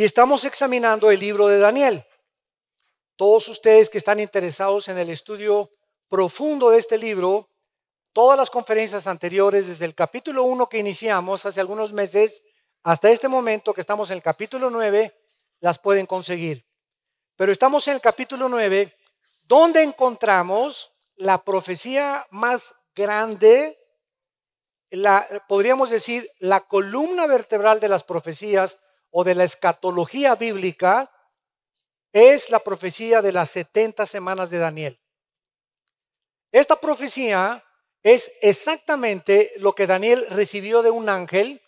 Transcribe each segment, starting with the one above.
Y estamos examinando el libro de Daniel. Todos ustedes que están interesados en el estudio profundo de este libro, todas las conferencias anteriores, desde el capítulo 1 que iniciamos hace algunos meses hasta este momento que estamos en el capítulo 9, las pueden conseguir. Pero estamos en el capítulo 9, donde encontramos la profecía más grande, la, podríamos decir, la columna vertebral de las profecías o de la escatología bíblica es la profecía de las 70 semanas de Daniel. Esta profecía es exactamente lo que Daniel recibió de un ángel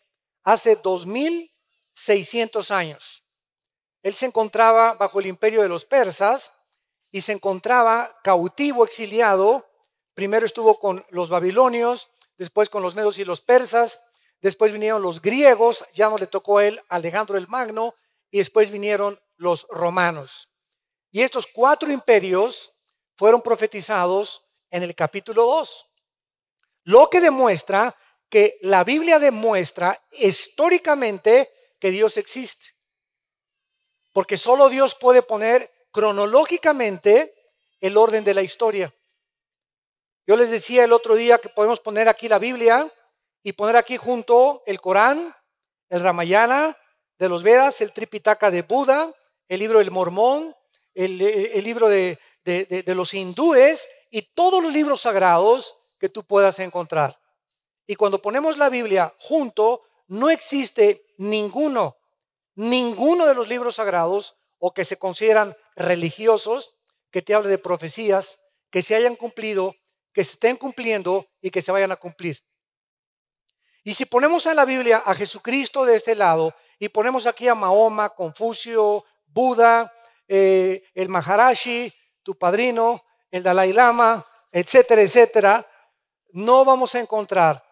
hace 2600 años. Él se encontraba bajo el imperio de los persas y se encontraba cautivo, exiliado. Primero estuvo con los babilonios, después con los medos y los persas, después vinieron los griegos, ya no le tocó a él Alejandro el Magno, y después vinieron los romanos. Y estos cuatro imperios fueron profetizados en el capítulo 2, lo que demuestra que la Biblia demuestra históricamente que Dios existe, porque solo Dios puede poner cronológicamente el orden de la historia. Yo les decía el otro día que podemos poner aquí la Biblia y poner aquí junto el Corán, el Ramayana de los Vedas, el Tripitaka de Buda, el libro del Mormón, el, libro de, de los hindúes y todos los libros sagrados que tú puedas encontrar. Y cuando ponemos la Biblia junto, no existe ninguno, ninguno de los libros sagrados o que se consideran religiosos que te hable de profecías que se hayan cumplido, que se estén cumpliendo y que se vayan a cumplir. Y si ponemos en la Biblia a Jesucristo de este lado y ponemos aquí a Mahoma, Confucio, Buda, eh, el Maharashi, tu padrino, el Dalai Lama, etcétera, etcétera, no vamos a encontrar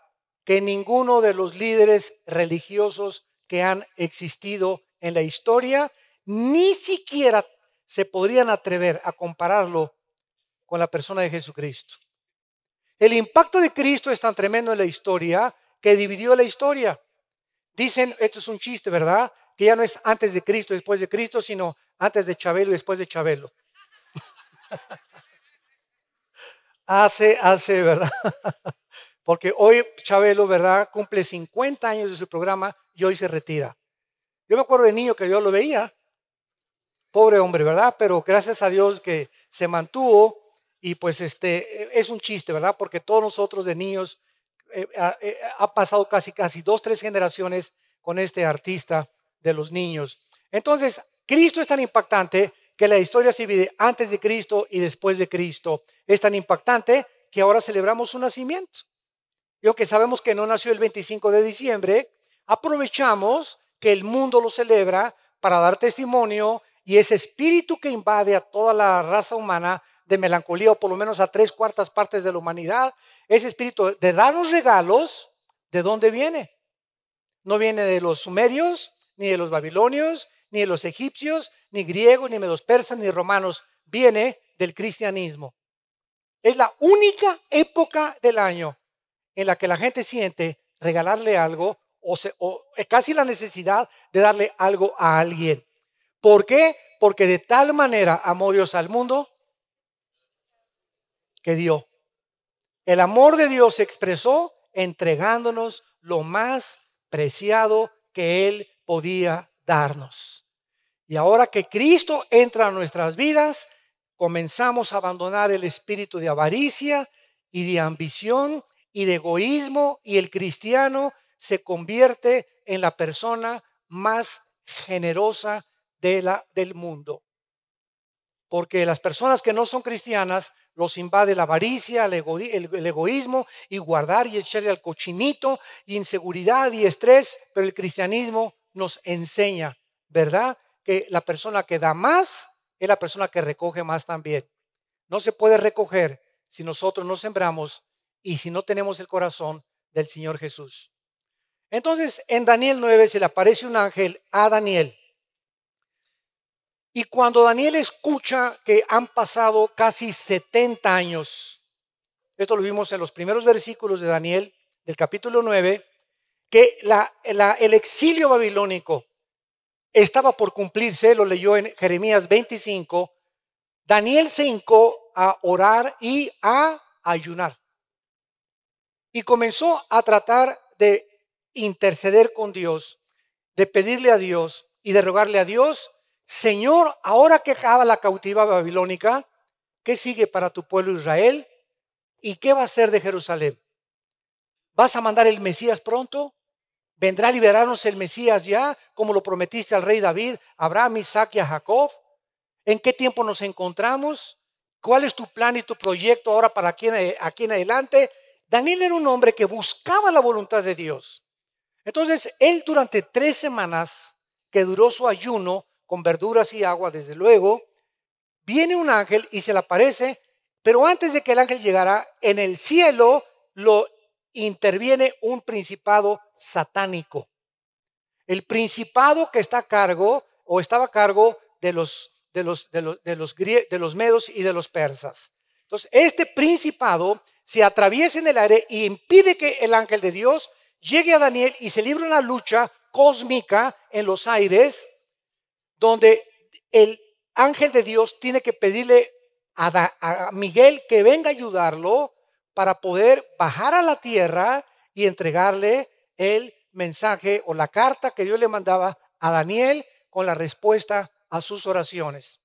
que ninguno de los líderes religiosos que han existido en la historia ni siquiera se podrían atrever a compararlo con la persona de Jesucristo. El impacto de Cristo es tan tremendo en la historia que dividió la historia. Dicen, esto es un chiste, ¿verdad? Que ya no es antes de Cristo, después de Cristo, sino antes de Chabelo y después de Chabelo. hace, ah, hace, ah, ¿verdad? Porque hoy Chabelo, ¿verdad? Cumple 50 años de su programa y hoy se retira. Yo me acuerdo de niño que yo lo veía. Pobre hombre, ¿verdad? Pero gracias a Dios que se mantuvo y pues este e, es un chiste, ¿verdad? Porque todos nosotros de niños eh, eh, ha pasado casi, casi dos, tres generaciones con este artista de los niños. Entonces, Cristo es tan impactante que la historia se divide antes de Cristo y después de Cristo. Es tan impactante que ahora celebramos su nacimiento. Yo que sabemos que no nació el 25 de diciembre, aprovechamos que el mundo lo celebra para dar testimonio y ese espíritu que invade a toda la raza humana de melancolía, o por lo menos a tres cuartas partes de la humanidad, ese espíritu de darnos regalos, ¿de dónde viene? No viene de los sumerios, ni de los babilonios, ni de los egipcios, ni griegos, ni medos persas, ni romanos. Viene del cristianismo. Es la única época del año en la que la gente siente regalarle algo o, eh, casi la necesidad de darle algo a alguien. ¿Por qué? Porque de tal manera amó Dios al mundo que dio. El amor de Dios se expresó entregándonos lo más preciado que Él podía darnos. Y ahora que Cristo entra a nuestras vidas, comenzamos a abandonar el espíritu de avaricia y de ambición y de egoísmo y el cristiano se convierte en la persona más generosa de la, del mundo. Porque las personas que no son cristianas los invade la avaricia, el, egoísmo y guardar y echarle al cochinito y inseguridad y estrés. Pero el cristianismo nos enseña, ¿verdad? Que la persona que da más es la persona que recoge más también. No se puede recoger si nosotros no sembramos y si no tenemos el corazón del Señor Jesús. Entonces, en Daniel 9 se le aparece un ángel a Daniel y cuando Daniel escucha que han pasado casi 70 años, esto lo vimos en los primeros versículos de Daniel, del capítulo 9, que la, el exilio babilónico estaba por cumplirse, lo leyó en Jeremías 25, Daniel se hincó a orar y a ayunar. Y comenzó a tratar de interceder con Dios, de pedirle a Dios y de rogarle a Dios Señor, ahora que acaba la cautiva babilónica, ¿qué sigue para tu pueblo Israel? ¿Y qué va a ser de Jerusalén? ¿Vas a mandar el Mesías pronto? ¿Vendrá a liberarnos el Mesías ya, como lo prometiste al rey David, Abraham, Isaac y a Jacob? ¿En qué tiempo nos encontramos? ¿Cuál es tu plan y tu proyecto ahora para aquí en adelante? Daniel era un hombre que buscaba la voluntad de Dios. Entonces, él durante tres semanas que duró su ayuno, con verduras y agua, desde luego, viene un ángel y se le aparece, pero antes de que el ángel llegara, en el cielo lo interviene un principado satánico. El principado que está a cargo o estaba a cargo de los, de los, de los, de los, de los medos y de los persas. Entonces, este principado se atraviesa en el aire y impide que el ángel de Dios llegue a Daniel y se libra una lucha cósmica en los aires donde el ángel de Dios tiene que pedirle a, Miguel que venga a ayudarlo para poder bajar a la tierra y entregarle el mensaje o la carta que Dios le mandaba a Daniel con la respuesta a sus oraciones.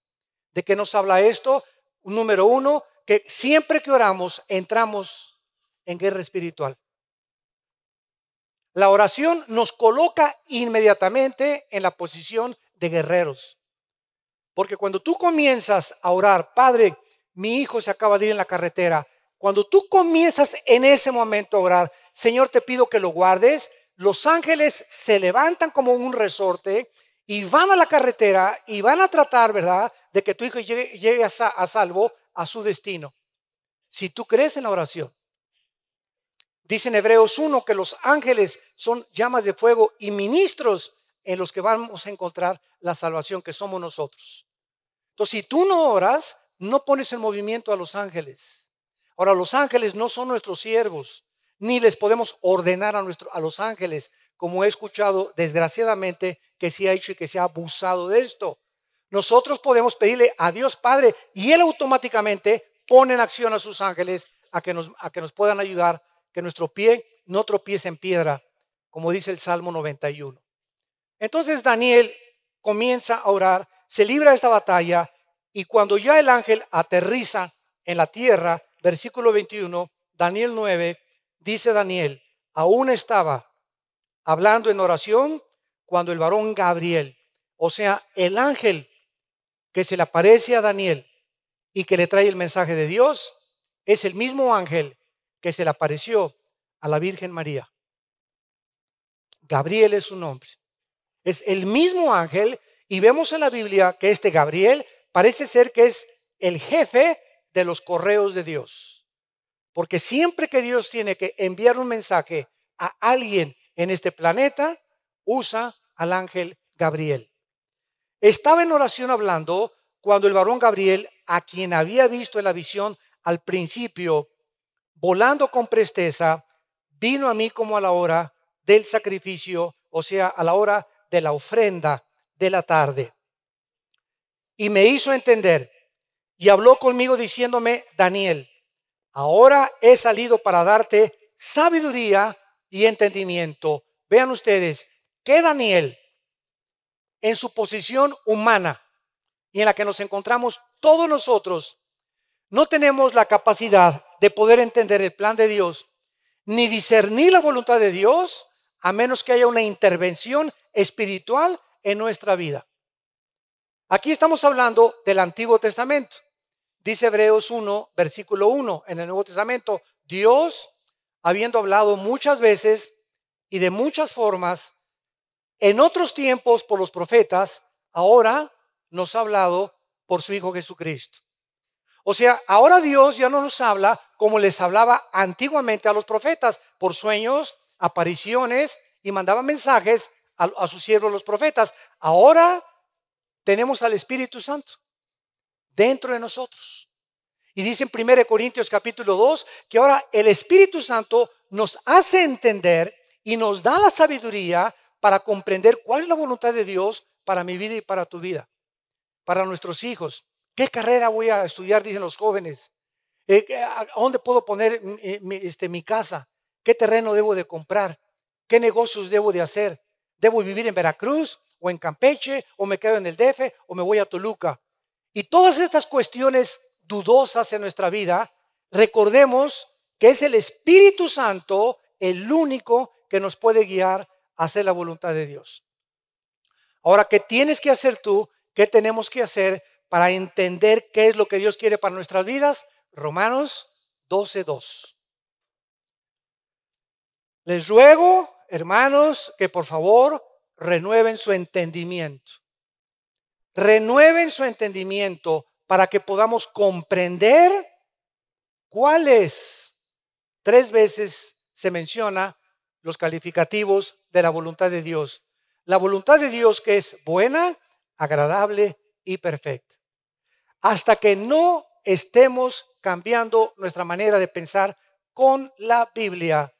¿De qué nos habla esto? Número uno, que siempre que oramos entramos en guerra espiritual. La oración nos coloca inmediatamente en la posición de guerreros. Porque cuando tú comienzas a orar, Padre, mi hijo se acaba de ir en la carretera, cuando tú comienzas en ese momento a orar, Señor, te pido que lo guardes, los ángeles se levantan como un resorte y van a la carretera y van a tratar, ¿verdad?, de que tu hijo llegue, a, salvo a su destino. Si tú crees en la oración. Dice Hebreos 1 que los ángeles son llamas de fuego y ministros en los que vamos a encontrar la salvación, que somos nosotros. Entonces, si tú no oras, no pones en movimiento a los ángeles. Ahora, los ángeles no son nuestros siervos, ni les podemos ordenar a, nuestro, a los ángeles, como he escuchado desgraciadamente que se ha hecho y que se ha abusado de esto. Nosotros podemos pedirle a Dios Padre y Él automáticamente pone en acción a sus ángeles a que nos, a que nos puedan ayudar, que nuestro pie no tropiece en piedra, como dice el Salmo 91. Entonces Daniel comienza a orar, se libra esta batalla y cuando ya el ángel aterriza en la tierra, versículo 21, Daniel 9, dice Daniel, aún estaba hablando en oración cuando el varón Gabriel, o sea, el ángel que se le aparece a Daniel y que le trae el mensaje de Dios, es el mismo ángel que se le apareció a la Virgen María. Gabriel es su nombre. Es el mismo ángel y vemos en la Biblia que este Gabriel parece ser que es el jefe de los correos de Dios. Porque siempre que Dios tiene que enviar un mensaje a alguien en este planeta, usa al ángel Gabriel. Estaba en oración hablando cuando el varón Gabriel, a quien había visto en la visión al principio, volando con presteza, vino a mí como a la hora del sacrificio, o sea, a la hora de la ofrenda de la tarde. Y me hizo entender y habló conmigo diciéndome, Daniel, ahora he salido para darte sabiduría y entendimiento. Vean ustedes que Daniel, en su posición humana y en la que nos encontramos todos nosotros, no tenemos la capacidad de poder entender el plan de Dios ni discernir la voluntad de Dios a menos que haya una intervención espiritual en nuestra vida. Aquí estamos hablando del Antiguo Testamento. Dice Hebreos 1, versículo 1 en el Nuevo Testamento, Dios, habiendo hablado muchas veces y de muchas formas, en otros tiempos por los profetas, ahora nos ha hablado por su Hijo Jesucristo. O sea, ahora Dios ya no nos habla como les hablaba antiguamente a los profetas, por sueños, apariciones y mandaba mensajes a, sus siervos los profetas. Ahora tenemos al Espíritu Santo dentro de nosotros. Y dice en 1 Corintios capítulo 2 que ahora el Espíritu Santo nos hace entender y nos da la sabiduría para comprender cuál es la voluntad de Dios para mi vida y para tu vida, para nuestros hijos. ¿Qué carrera voy a estudiar? Dicen los jóvenes. Eh, ¿A dónde puedo poner eh, este, mi casa? ¿Qué terreno debo de comprar? ¿Qué negocios debo de hacer? ¿Debo vivir en Veracruz o en Campeche o me quedo en el DF o me voy a Toluca? Y todas estas cuestiones dudosas en nuestra vida, recordemos que es el Espíritu Santo el único que nos puede guiar a hacer la voluntad de Dios. Ahora, ¿qué tienes que hacer tú? ¿Qué tenemos que hacer para entender qué es lo que Dios quiere para nuestras vidas? Romanos 12.2. Les ruego hermanos, que por favor renueven su entendimiento. Renueven su entendimiento para que podamos comprender Cuáles Tres veces se menciona los calificativos de la voluntad de Dios. La voluntad de Dios que es buena, agradable y perfecta. Hasta que no estemos cambiando nuestra manera de pensar con la Biblia,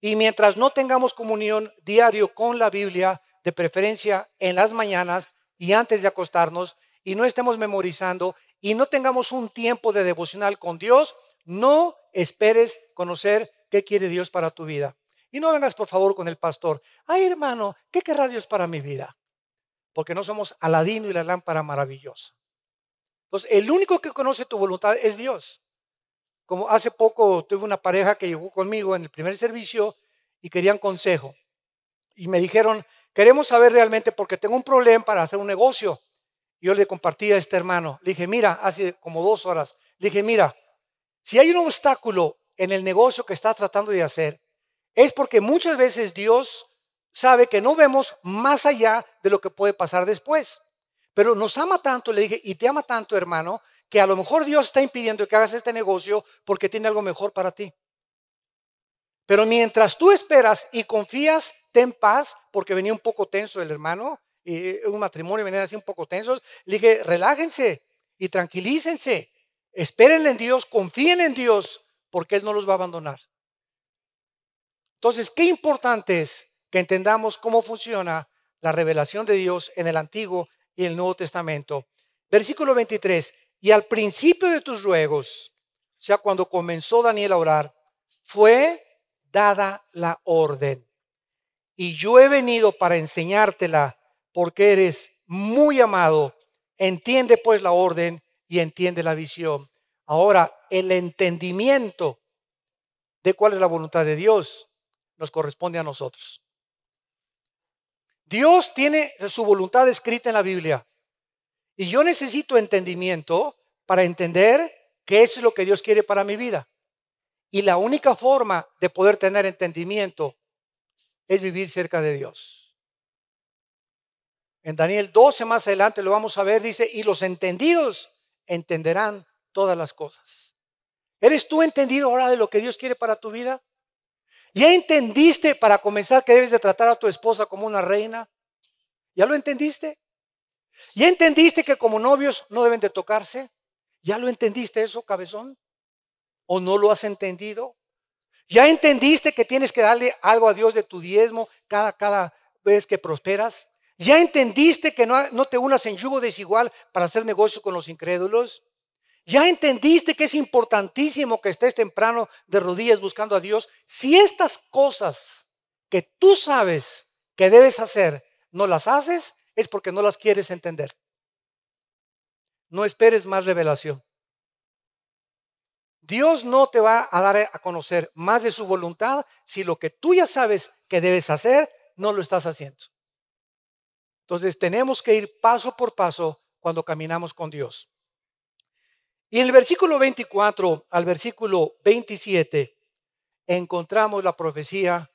y mientras no tengamos comunión diario con la Biblia, de preferencia en las mañanas y antes de acostarnos, y no estemos memorizando y no tengamos un tiempo de devocional con Dios, no esperes conocer qué quiere Dios para tu vida. Y no vengas, por favor, con el pastor. Ay, hermano, ¿qué querrá Dios para mi vida? Porque no somos Aladino y la lámpara maravillosa. Entonces, el único que conoce tu voluntad es Dios. Como hace poco tuve una pareja que llegó conmigo en el primer servicio y querían consejo. Y me dijeron, queremos saber realmente porque tengo un problema para hacer un negocio. Yo le compartí a este hermano, le dije, mira, hace como dos horas, le dije, mira, si hay un obstáculo en el negocio que estás tratando de hacer, es porque muchas veces Dios sabe que no vemos más allá de lo que puede pasar después. Pero nos ama tanto, le dije, y te ama tanto, hermano, que a lo mejor Dios está impidiendo que hagas este negocio porque tiene algo mejor para ti. Pero mientras tú esperas y confías, ten paz, porque venía un poco tenso el hermano, y eh, un matrimonio venía así un poco tensos. Le dije, relájense y tranquilícense, Esperen en Dios, confíen en Dios, porque Él no los va a abandonar. Entonces, qué importante es que entendamos cómo funciona la revelación de Dios en el Antiguo y el Nuevo Testamento. Versículo 23, y al principio de tus ruegos, o sea, cuando comenzó Daniel a orar, fue dada la orden. Y yo he venido para enseñártela porque eres muy amado. Entiende pues la orden y entiende la visión. Ahora, el entendimiento de cuál es la voluntad de Dios nos corresponde a nosotros. Dios tiene su voluntad escrita en la Biblia. Y yo necesito entendimiento para entender qué es lo que Dios quiere para mi vida. Y la única forma de poder tener entendimiento es vivir cerca de Dios. En Daniel 12 más adelante lo vamos a ver, dice, y los entendidos entenderán todas las cosas. ¿Eres tú entendido ahora de lo que Dios quiere para tu vida? ¿Ya entendiste para comenzar que debes de tratar a tu esposa como una reina? ¿Ya lo entendiste? ¿Ya entendiste que como novios no deben de tocarse? ¿Ya lo entendiste eso, cabezón? ¿O no lo has entendido? ¿Ya entendiste que tienes que darle algo a Dios de tu diezmo cada, cada vez que prosperas? ¿Ya entendiste que no, no te unas en yugo desigual para hacer negocio con los incrédulos? ¿Ya entendiste que es importantísimo que estés temprano de rodillas buscando a Dios? Si estas cosas que tú sabes que debes hacer no las haces, es porque no las quieres entender. No esperes más revelación. Dios no te va a dar a conocer más de su voluntad si lo que tú ya sabes que debes hacer, no lo estás haciendo. Entonces tenemos que ir paso por paso cuando caminamos con Dios. Y en el versículo 24 al versículo 27 encontramos la profecía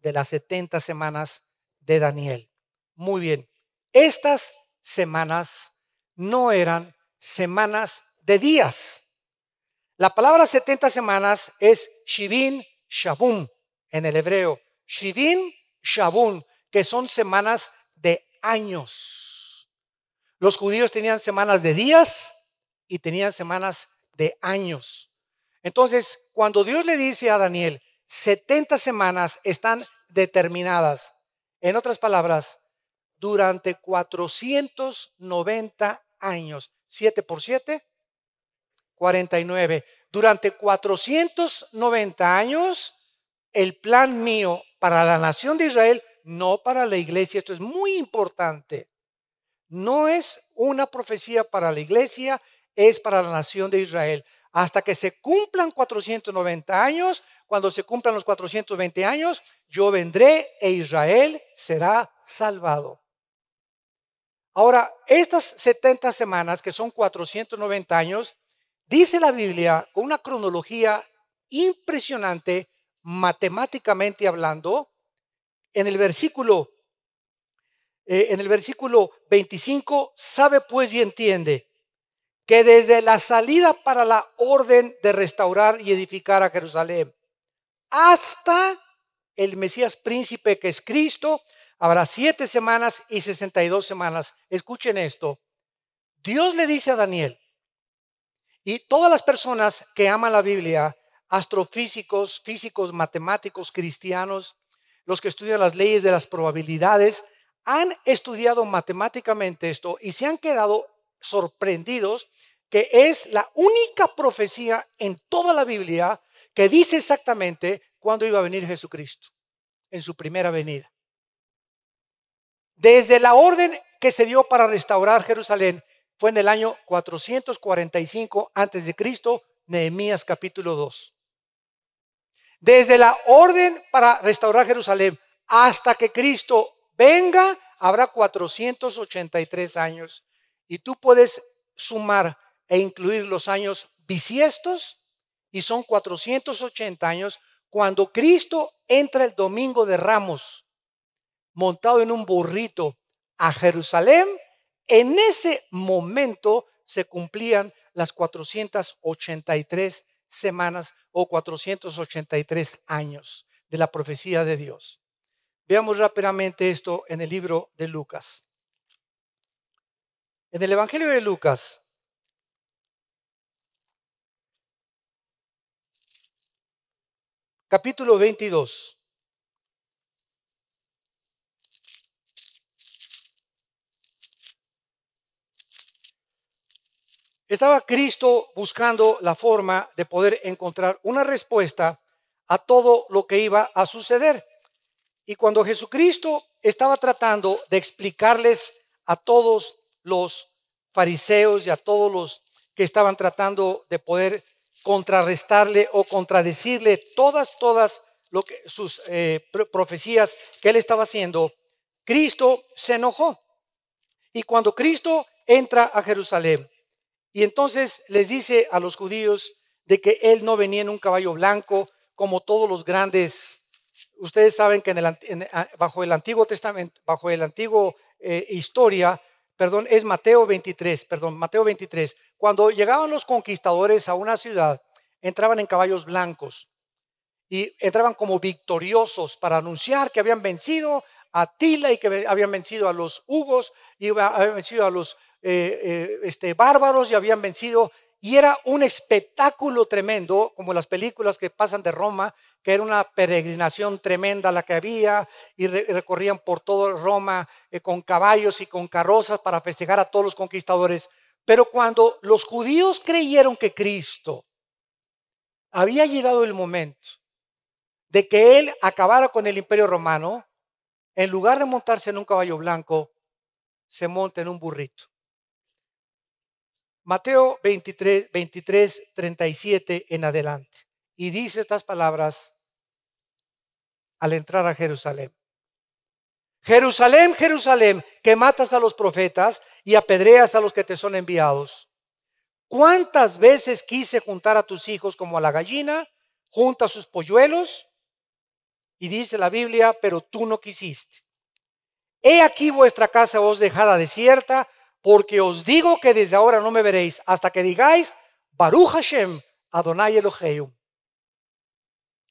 de las 70 semanas de Daniel. Muy bien. Estas semanas no eran semanas de días. La palabra 70 semanas es Shivin Shabun en el hebreo. Shivin Shabun que son semanas de años. Los judíos tenían semanas de días y tenían semanas de años. Entonces, cuando Dios le dice a Daniel, 70 semanas están determinadas. En otras palabras, durante 490 años. 7 por 7, 49. Durante 490 años, el plan mío para la nación de Israel, no para la iglesia, esto es muy importante, no es una profecía para la iglesia, es para la nación de Israel. Hasta que se cumplan 490 años, cuando se cumplan los 420 años, yo vendré e Israel será salvado. Ahora, estas 70 semanas, que son 490 años, dice la Biblia con una cronología impresionante, matemáticamente hablando, en el versículo eh, en el versículo 25, sabe pues y entiende que desde la salida para la orden de restaurar y edificar a Jerusalén hasta el Mesías príncipe que es Cristo, Habrá siete semanas y sesenta y dos semanas. Escuchen esto. Dios le dice a Daniel, y todas las personas que aman la Biblia, astrofísicos, físicos, matemáticos, cristianos, los que estudian las leyes de las probabilidades, han estudiado matemáticamente esto y se han quedado sorprendidos que es la única profecía en toda la Biblia que dice exactamente cuándo iba a venir Jesucristo, en su primera venida. Desde la orden que se dio para restaurar Jerusalén fue en el año 445 Cristo, Nehemías capítulo 2. Desde la orden para restaurar Jerusalén hasta que Cristo venga, habrá 483 años. Y tú puedes sumar e incluir los años bisiestos y son 480 años cuando Cristo entra el domingo de Ramos montado en un burrito a Jerusalén, en ese momento se cumplían las 483 semanas o 483 años de la profecía de Dios. Veamos rápidamente esto en el libro de Lucas. En el Evangelio de Lucas, capítulo 22. Estaba Cristo buscando la forma de poder encontrar una respuesta a todo lo que iba a suceder. Y cuando Jesucristo estaba tratando de explicarles a todos los fariseos y a todos los que estaban tratando de poder contrarrestarle o contradecirle todas, todas lo que, sus eh, profecías que él estaba haciendo, Cristo se enojó. Y cuando Cristo entra a Jerusalén, y entonces les dice a los judíos de que él no venía en un caballo blanco como todos los grandes. Ustedes saben que en el, ah, bajo el Antiguo Testamento, bajo el Antiguo eh, Historia, perdón, es Mateo 23, perdón, Mateo 23. Cuando llegaban los conquistadores a una ciudad, entraban en caballos blancos y entraban como victoriosos para anunciar que habían vencido a Tila y que habían vencido a los Hugos y habían vencido a los eh, eh, este, bárbaros y habían vencido. Y era un espectáculo tremendo, como las películas que pasan de Roma, que era una peregrinación tremenda la que había, y recorrían por todo Roma eh, con caballos y con carrozas para festejar a todos los conquistadores. Pero cuando los judíos creyeron que Cristo había llegado el momento de que él acabara con el imperio romano, en lugar de montarse en un caballo blanco, se monta en un burrito. Mateo 23, 37 en adelante. Y dice estas palabras al entrar a Jerusalén. Jerusalén, Jerusalén, que matas a los profetas y apedreas a los que te son enviados. ¿Cuántas veces quise juntar a tus hijos como a la gallina junta sus polluelos? Y dice la Biblia, pero tú no quisiste. He aquí vuestra casa os dejada desierta porque os digo que desde ahora no me veréis hasta que digáis, Baruch Hashem, Adonai Elohim,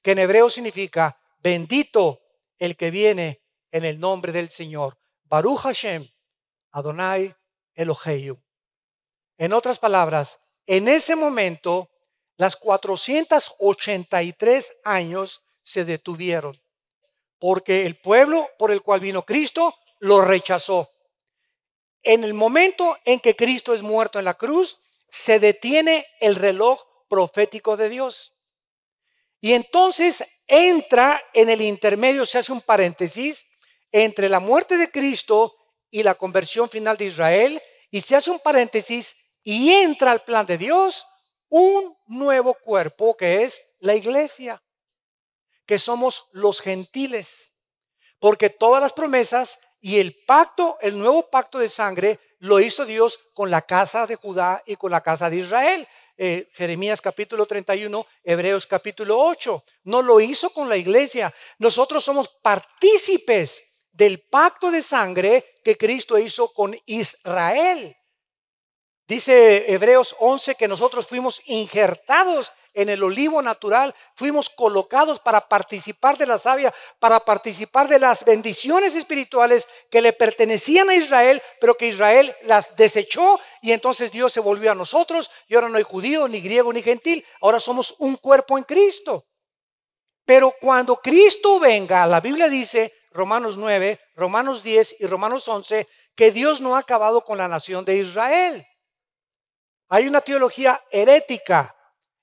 que en hebreo significa, bendito el que viene en el nombre del Señor. Baruch Hashem, Adonai Eloheium. En otras palabras, en ese momento, las 483 años se detuvieron, porque el pueblo por el cual vino Cristo lo rechazó. En el momento en que Cristo es muerto en la cruz, se detiene el reloj profético de Dios. Y entonces entra en el intermedio, se hace un paréntesis entre la muerte de Cristo y la conversión final de Israel, y se hace un paréntesis y entra al plan de Dios un nuevo cuerpo que es la iglesia, que somos los gentiles, porque todas las promesas y el pacto, el nuevo pacto de sangre, lo hizo Dios con la casa de Judá y con la casa de Israel. Eh, Jeremías capítulo 31, Hebreos capítulo 8. No lo hizo con la iglesia. Nosotros somos partícipes del pacto de sangre que Cristo hizo con Israel. Dice Hebreos 11 que nosotros fuimos injertados en el olivo natural, fuimos colocados para participar de la savia, para participar de las bendiciones espirituales que le pertenecían a Israel, pero que Israel las desechó y entonces Dios se volvió a nosotros y ahora no hay judío, ni griego, ni gentil, ahora somos un cuerpo en Cristo. Pero cuando Cristo venga, la Biblia dice, Romanos 9, Romanos 10 y Romanos 11, que Dios no ha acabado con la nación de Israel. Hay una teología herética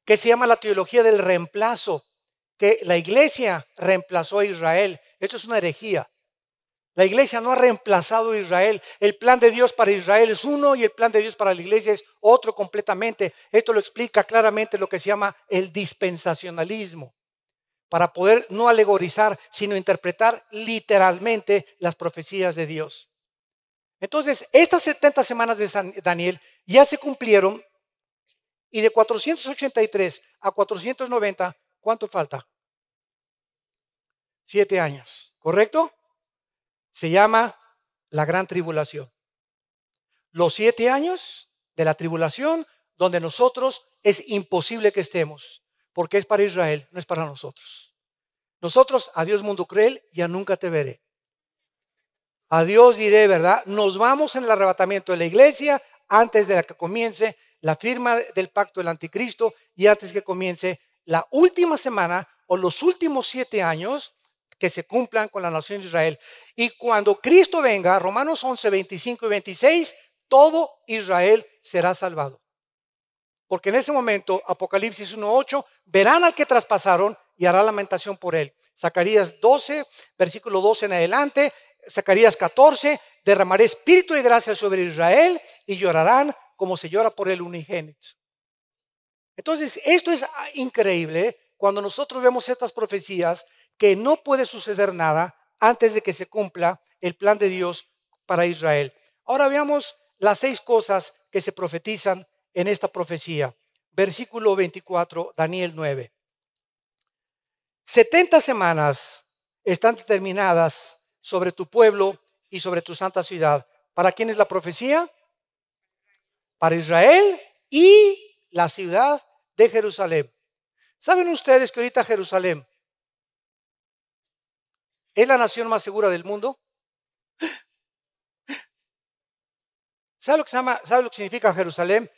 que se llama la teología del reemplazo, que la iglesia reemplazó a Israel. Esto es una herejía. La iglesia no ha reemplazado a Israel. El plan de Dios para Israel es uno y el plan de Dios para la iglesia es otro completamente. Esto lo explica claramente lo que se llama el dispensacionalismo, para poder no alegorizar, sino interpretar literalmente las profecías de Dios. Entonces, estas 70 semanas de San Daniel ya se cumplieron y de 483 a 490, ¿cuánto falta? Siete años, ¿correcto? Se llama la gran tribulación. Los siete años de la tribulación donde nosotros es imposible que estemos, porque es para Israel, no es para nosotros. Nosotros, adiós mundo cruel, ya nunca te veré. Adiós diré, ¿verdad? Nos vamos en el arrebatamiento de la iglesia antes de la que comience la firma del pacto del anticristo y antes que comience la última semana o los últimos siete años que se cumplan con la nación de Israel. Y cuando Cristo venga, Romanos 11, 25 y 26, todo Israel será salvado. Porque en ese momento, Apocalipsis 1.8, verán al que traspasaron y hará lamentación por él. Zacarías 12, versículo 12 en adelante, Zacarías 14, derramaré espíritu de gracia sobre Israel y llorarán como se llora por el unigénito. Entonces, esto es ah, increíble ¿eh? cuando nosotros vemos estas profecías que no puede suceder nada antes de que se cumpla el plan de Dios para Israel. Ahora veamos las seis cosas que se profetizan en esta profecía. Versículo 24, Daniel 9. 70 semanas están determinadas sobre tu pueblo y sobre tu santa ciudad. ¿Para quién es la profecía? para Israel y la ciudad de Jerusalén. ¿Saben ustedes que ahorita Jerusalén es la nación más segura del mundo? ¿Saben lo que, lo que significa Jerusalén?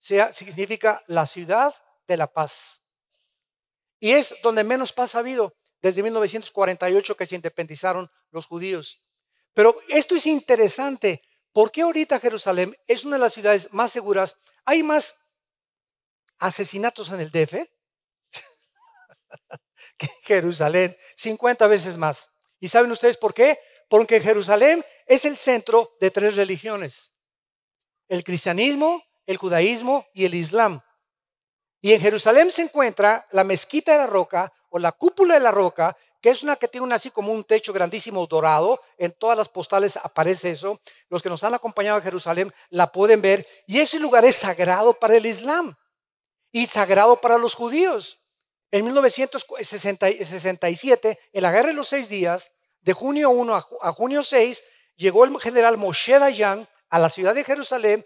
sea significa la ciudad de la paz. Y es donde menos paz ha habido desde 1948 que se independizaron los judíos. Pero esto es interesante ¿por qué ahorita Jerusalén es una de las ciudades más seguras? Hay más asesinatos en el DF que en Jerusalén, 50 veces más. ¿Y saben ustedes por qué? Porque Jerusalén es el centro de tres religiones, el cristianismo, el judaísmo y el islam. Y en Jerusalén se encuentra la mezquita de la roca o la cúpula de la roca, que es una que tiene así como un techo grandísimo dorado. En todas las postales aparece eso. Los que nos han acompañado a Jerusalén la pueden ver. Y ese lugar es sagrado para el Islam y sagrado para los judíos. En 1967, en la Guerra de los Seis Días, de junio 1 a junio 6, llegó el general Moshe Dayan a la ciudad de Jerusalén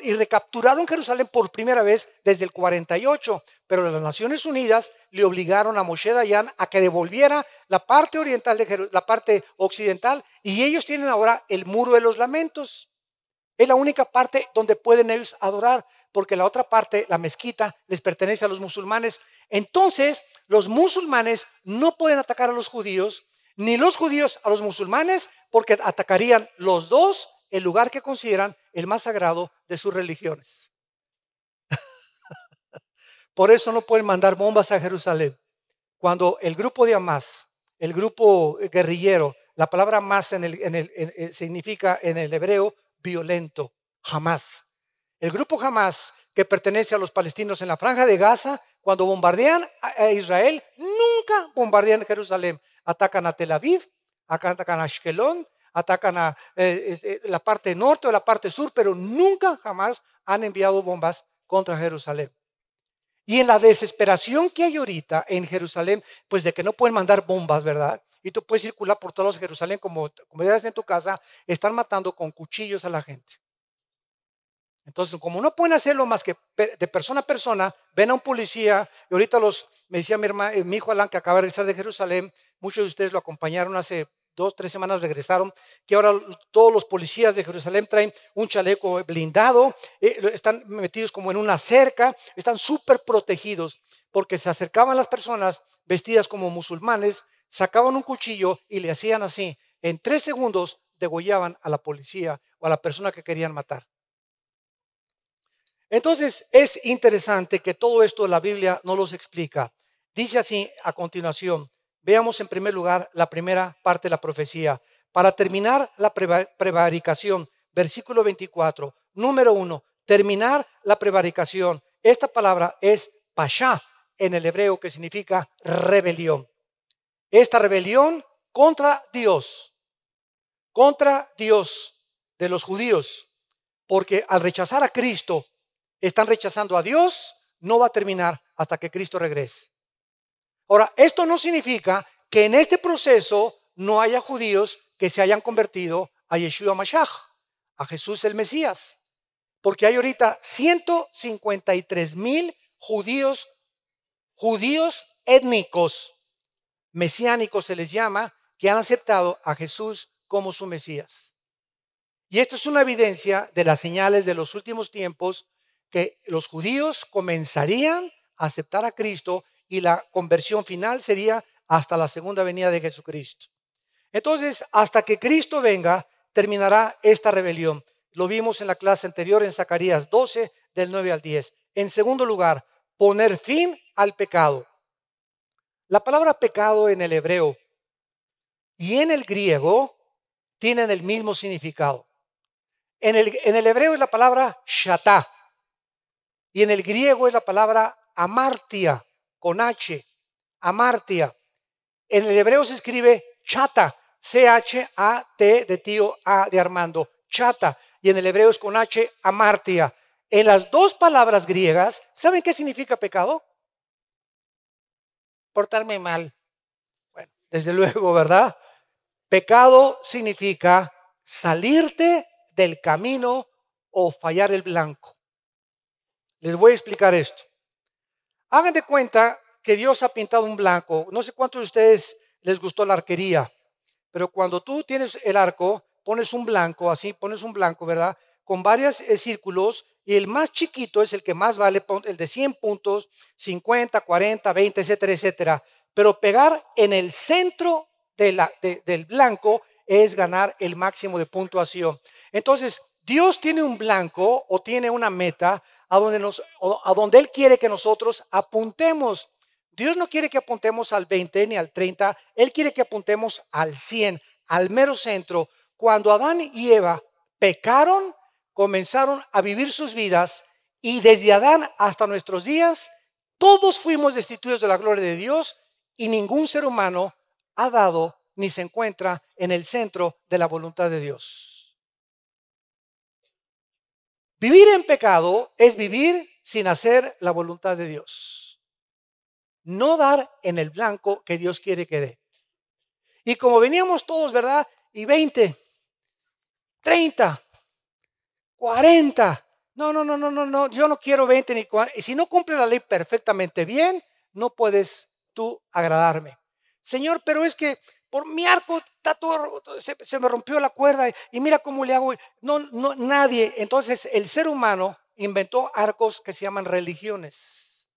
y, recapturado en Jerusalén por primera vez desde el 48, pero las Naciones Unidas le obligaron a Moshe Dayan a que devolviera la parte oriental de la parte occidental y ellos tienen ahora el muro de los lamentos. Es la única parte donde pueden ellos adorar, porque la otra parte, la mezquita, les pertenece a los musulmanes. Entonces, los musulmanes no pueden atacar a los judíos, ni los judíos a los musulmanes, porque atacarían los dos el lugar que consideran el más sagrado de sus religiones. Por eso no pueden mandar bombas a Jerusalén. Cuando el grupo de Hamas, el grupo guerrillero, la palabra Hamas en el, eh, significa en el hebreo violento, Jamás. El grupo Hamas que pertenece a los palestinos en la franja de Gaza, cuando bombardean a Israel, nunca bombardean Jerusalén. Atacan a Tel Aviv, atacan a Ashkelon, atacan a eh, eh, la parte norte o la parte sur, pero nunca jamás han enviado bombas contra Jerusalén. Y en la desesperación que hay ahorita en Jerusalén, pues de que no pueden mandar bombas, ¿verdad? Y tú puedes circular por todos los Jerusalén como, como eres en tu casa, están matando con cuchillos a la gente. Entonces, como no pueden hacerlo más que de persona a persona, ven a un policía, y ahorita los, me decía mi, hermano, eh, mi hijo Alan que acaba de regresar de Jerusalén, muchos de ustedes lo acompañaron hace dos, tres semanas regresaron, que ahora todos los policías de Jerusalén traen un chaleco blindado, eh, están metidos como en una cerca, están súper protegidos, porque se acercaban las personas vestidas como musulmanes, sacaban un cuchillo y le hacían así. En tres segundos degollaban a la policía o a la persona que querían matar. Entonces es interesante que todo esto la Biblia no los explica. Dice así a continuación, Veamos en primer lugar la primera parte de la profecía. Para terminar la prevaricación, versículo 24, número 1, terminar la prevaricación. Esta palabra es pasha en el hebreo que significa rebelión. Esta rebelión contra Dios, contra Dios de los judíos, porque al rechazar a Cristo, están rechazando a Dios, no va a terminar hasta que Cristo regrese. Ahora, esto no significa que en este proceso no haya judíos que se hayan convertido a Yeshua Mashach, a Jesús el Mesías. Porque hay ahorita 153 mil judíos, judíos étnicos, mesiánicos se les llama, que han aceptado a Jesús como su Mesías. Y esto es una evidencia de las señales de los últimos tiempos que los judíos comenzarían a aceptar a Cristo y la conversión final sería hasta la segunda venida de Jesucristo. Entonces, hasta que Cristo venga, terminará esta rebelión. Lo vimos en la clase anterior en Zacarías 12, del 9 al 10. En segundo lugar, poner fin al pecado. La palabra pecado en el hebreo y en el griego tienen el mismo significado. En el, en el hebreo es la palabra shatá y en el griego es la palabra amartia con H, Amartia. En el hebreo se escribe chata, C-H-A-T de tío A de Armando, chata. Y en el hebreo es con H, Amartia. En las dos palabras griegas, ¿saben qué significa pecado? Portarme mal. Bueno, desde luego, ¿verdad? Pecado significa salirte del camino o fallar el blanco. Les voy a explicar esto. Hagan de cuenta que Dios ha pintado un blanco. No sé cuántos de ustedes les gustó la arquería, pero cuando tú tienes el arco, pones un blanco, así pones un blanco, ¿verdad? Con varios eh, círculos y el más chiquito es el que más vale, el de 100 puntos, 50, 40, 20, etcétera, etcétera. Pero pegar en el centro de la, del blanco es ganar el máximo de puntuación. Entonces, Dios tiene un blanco o tiene una meta a donde, nos, a donde Él quiere que nosotros apuntemos. Dios no quiere que apuntemos al 20 ni al 30, Él quiere que apuntemos al 100, al mero centro. Cuando Adán y Eva pecaron, comenzaron a vivir sus vidas y desde Adán hasta nuestros días, todos fuimos destituidos de la gloria de Dios y ningún ser humano ha dado ni se encuentra en el centro de la voluntad de Dios. Vivir en pecado es vivir sin hacer la voluntad de Dios. No dar en el blanco que Dios quiere que dé. Y como veníamos todos, ¿verdad? Y 20, 30, 40. No, no, no, no, no, no. Yo no quiero 20 ni 40. Y si no cumple la ley perfectamente bien, no puedes tú agradarme. Señor, pero es que por mi arco está se, me rompió la cuerda y mira cómo le hago. No, no, nadie. Entonces el ser humano inventó arcos que se llaman religiones.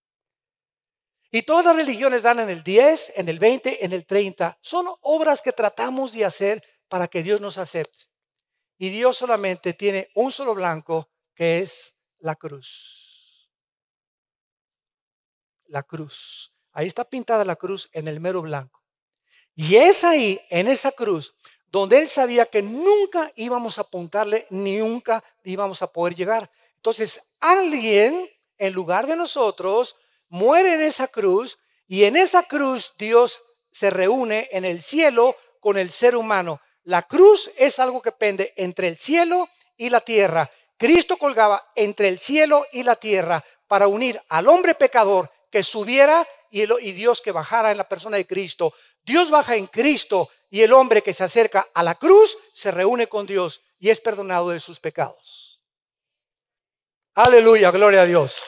Y todas las religiones dan en el 10, en el 20, en el 30. Son obras que tratamos de hacer para que Dios nos acepte. Y Dios solamente tiene un solo blanco, que es la cruz. La cruz. Ahí está pintada la cruz en el mero blanco. Y es ahí, en esa cruz, donde él sabía que nunca íbamos a apuntarle, ni nunca íbamos a poder llegar. Entonces, alguien, en lugar de nosotros, muere en esa cruz y en esa cruz Dios se reúne en el cielo con el ser humano. La cruz es algo que pende entre el cielo y la tierra. Cristo colgaba entre el cielo y la tierra para unir al hombre pecador que subiera y, Dios que bajara en la persona de Cristo. Dios baja en Cristo y el hombre que se acerca a la cruz se reúne con Dios y es perdonado de sus pecados. Aleluya, gloria a Dios.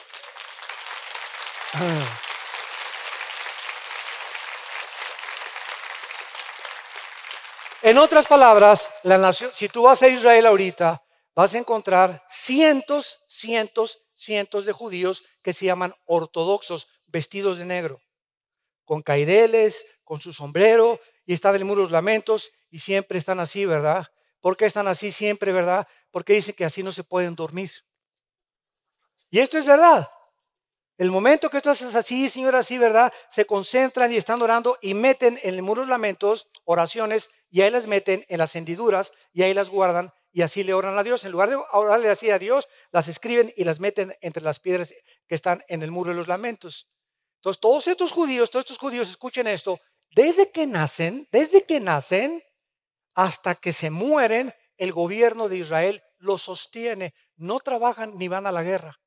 En otras palabras, la nación, si tú vas a Israel ahorita, vas a encontrar cientos, cientos, cientos de judíos que se llaman ortodoxos, vestidos de negro con caideles, con su sombrero, y están en el muro de los lamentos, y siempre están así, ¿verdad? ¿Por qué están así siempre, verdad? Porque dice que así no se pueden dormir. Y esto es verdad. El momento que esto haces así, Señor, así, ¿verdad? Se concentran y están orando y meten en el muro de los lamentos oraciones y ahí las meten en las hendiduras y ahí las guardan y así le oran a Dios. En lugar de orarle así a Dios, las escriben y las meten entre las piedras que están en el muro de los lamentos. Entonces, todos estos judíos, todos estos judíos, escuchen esto, desde que nacen, desde que nacen hasta que se mueren, el gobierno de Israel los sostiene. No trabajan ni van a la guerra.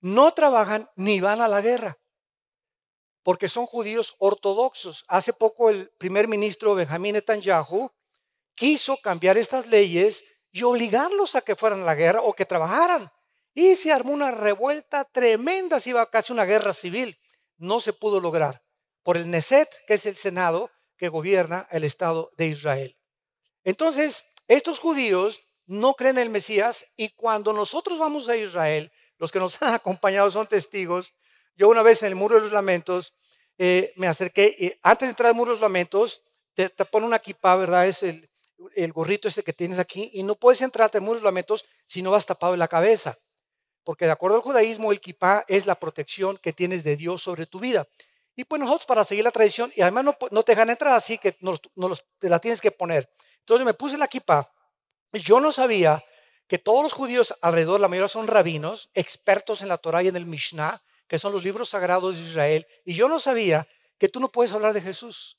No trabajan ni van a la guerra, porque son judíos ortodoxos. Hace poco el primer ministro Benjamín Netanyahu quiso cambiar estas leyes y obligarlos a que fueran a la guerra o que trabajaran. Y se armó una revuelta tremenda, se iba casi una guerra civil. No se pudo lograr por el Neset, que es el Senado que gobierna el Estado de Israel. Entonces, estos judíos no creen en el Mesías y cuando nosotros vamos a Israel, los que nos han acompañado son testigos. Yo una vez en el Muro de los Lamentos eh, me acerqué, eh, antes de entrar al Muro de los Lamentos, te, ponen una equipa, ¿verdad? Es el, gorrito este que tienes aquí y no puedes entrar al Muro de los Lamentos si no vas tapado en la cabeza. Porque de acuerdo al judaísmo, el kipá es la protección que tienes de Dios sobre tu vida. Y pues nosotros para seguir la tradición, y además no, te dejan entrar, así que no te la tienes que poner. Entonces me puse la kipá. Yo no sabía que todos los judíos alrededor, la mayoría son rabinos, expertos en la Torah y en el Mishnah, que son los libros sagrados de Israel. Y yo no sabía que tú no puedes hablar de Jesús.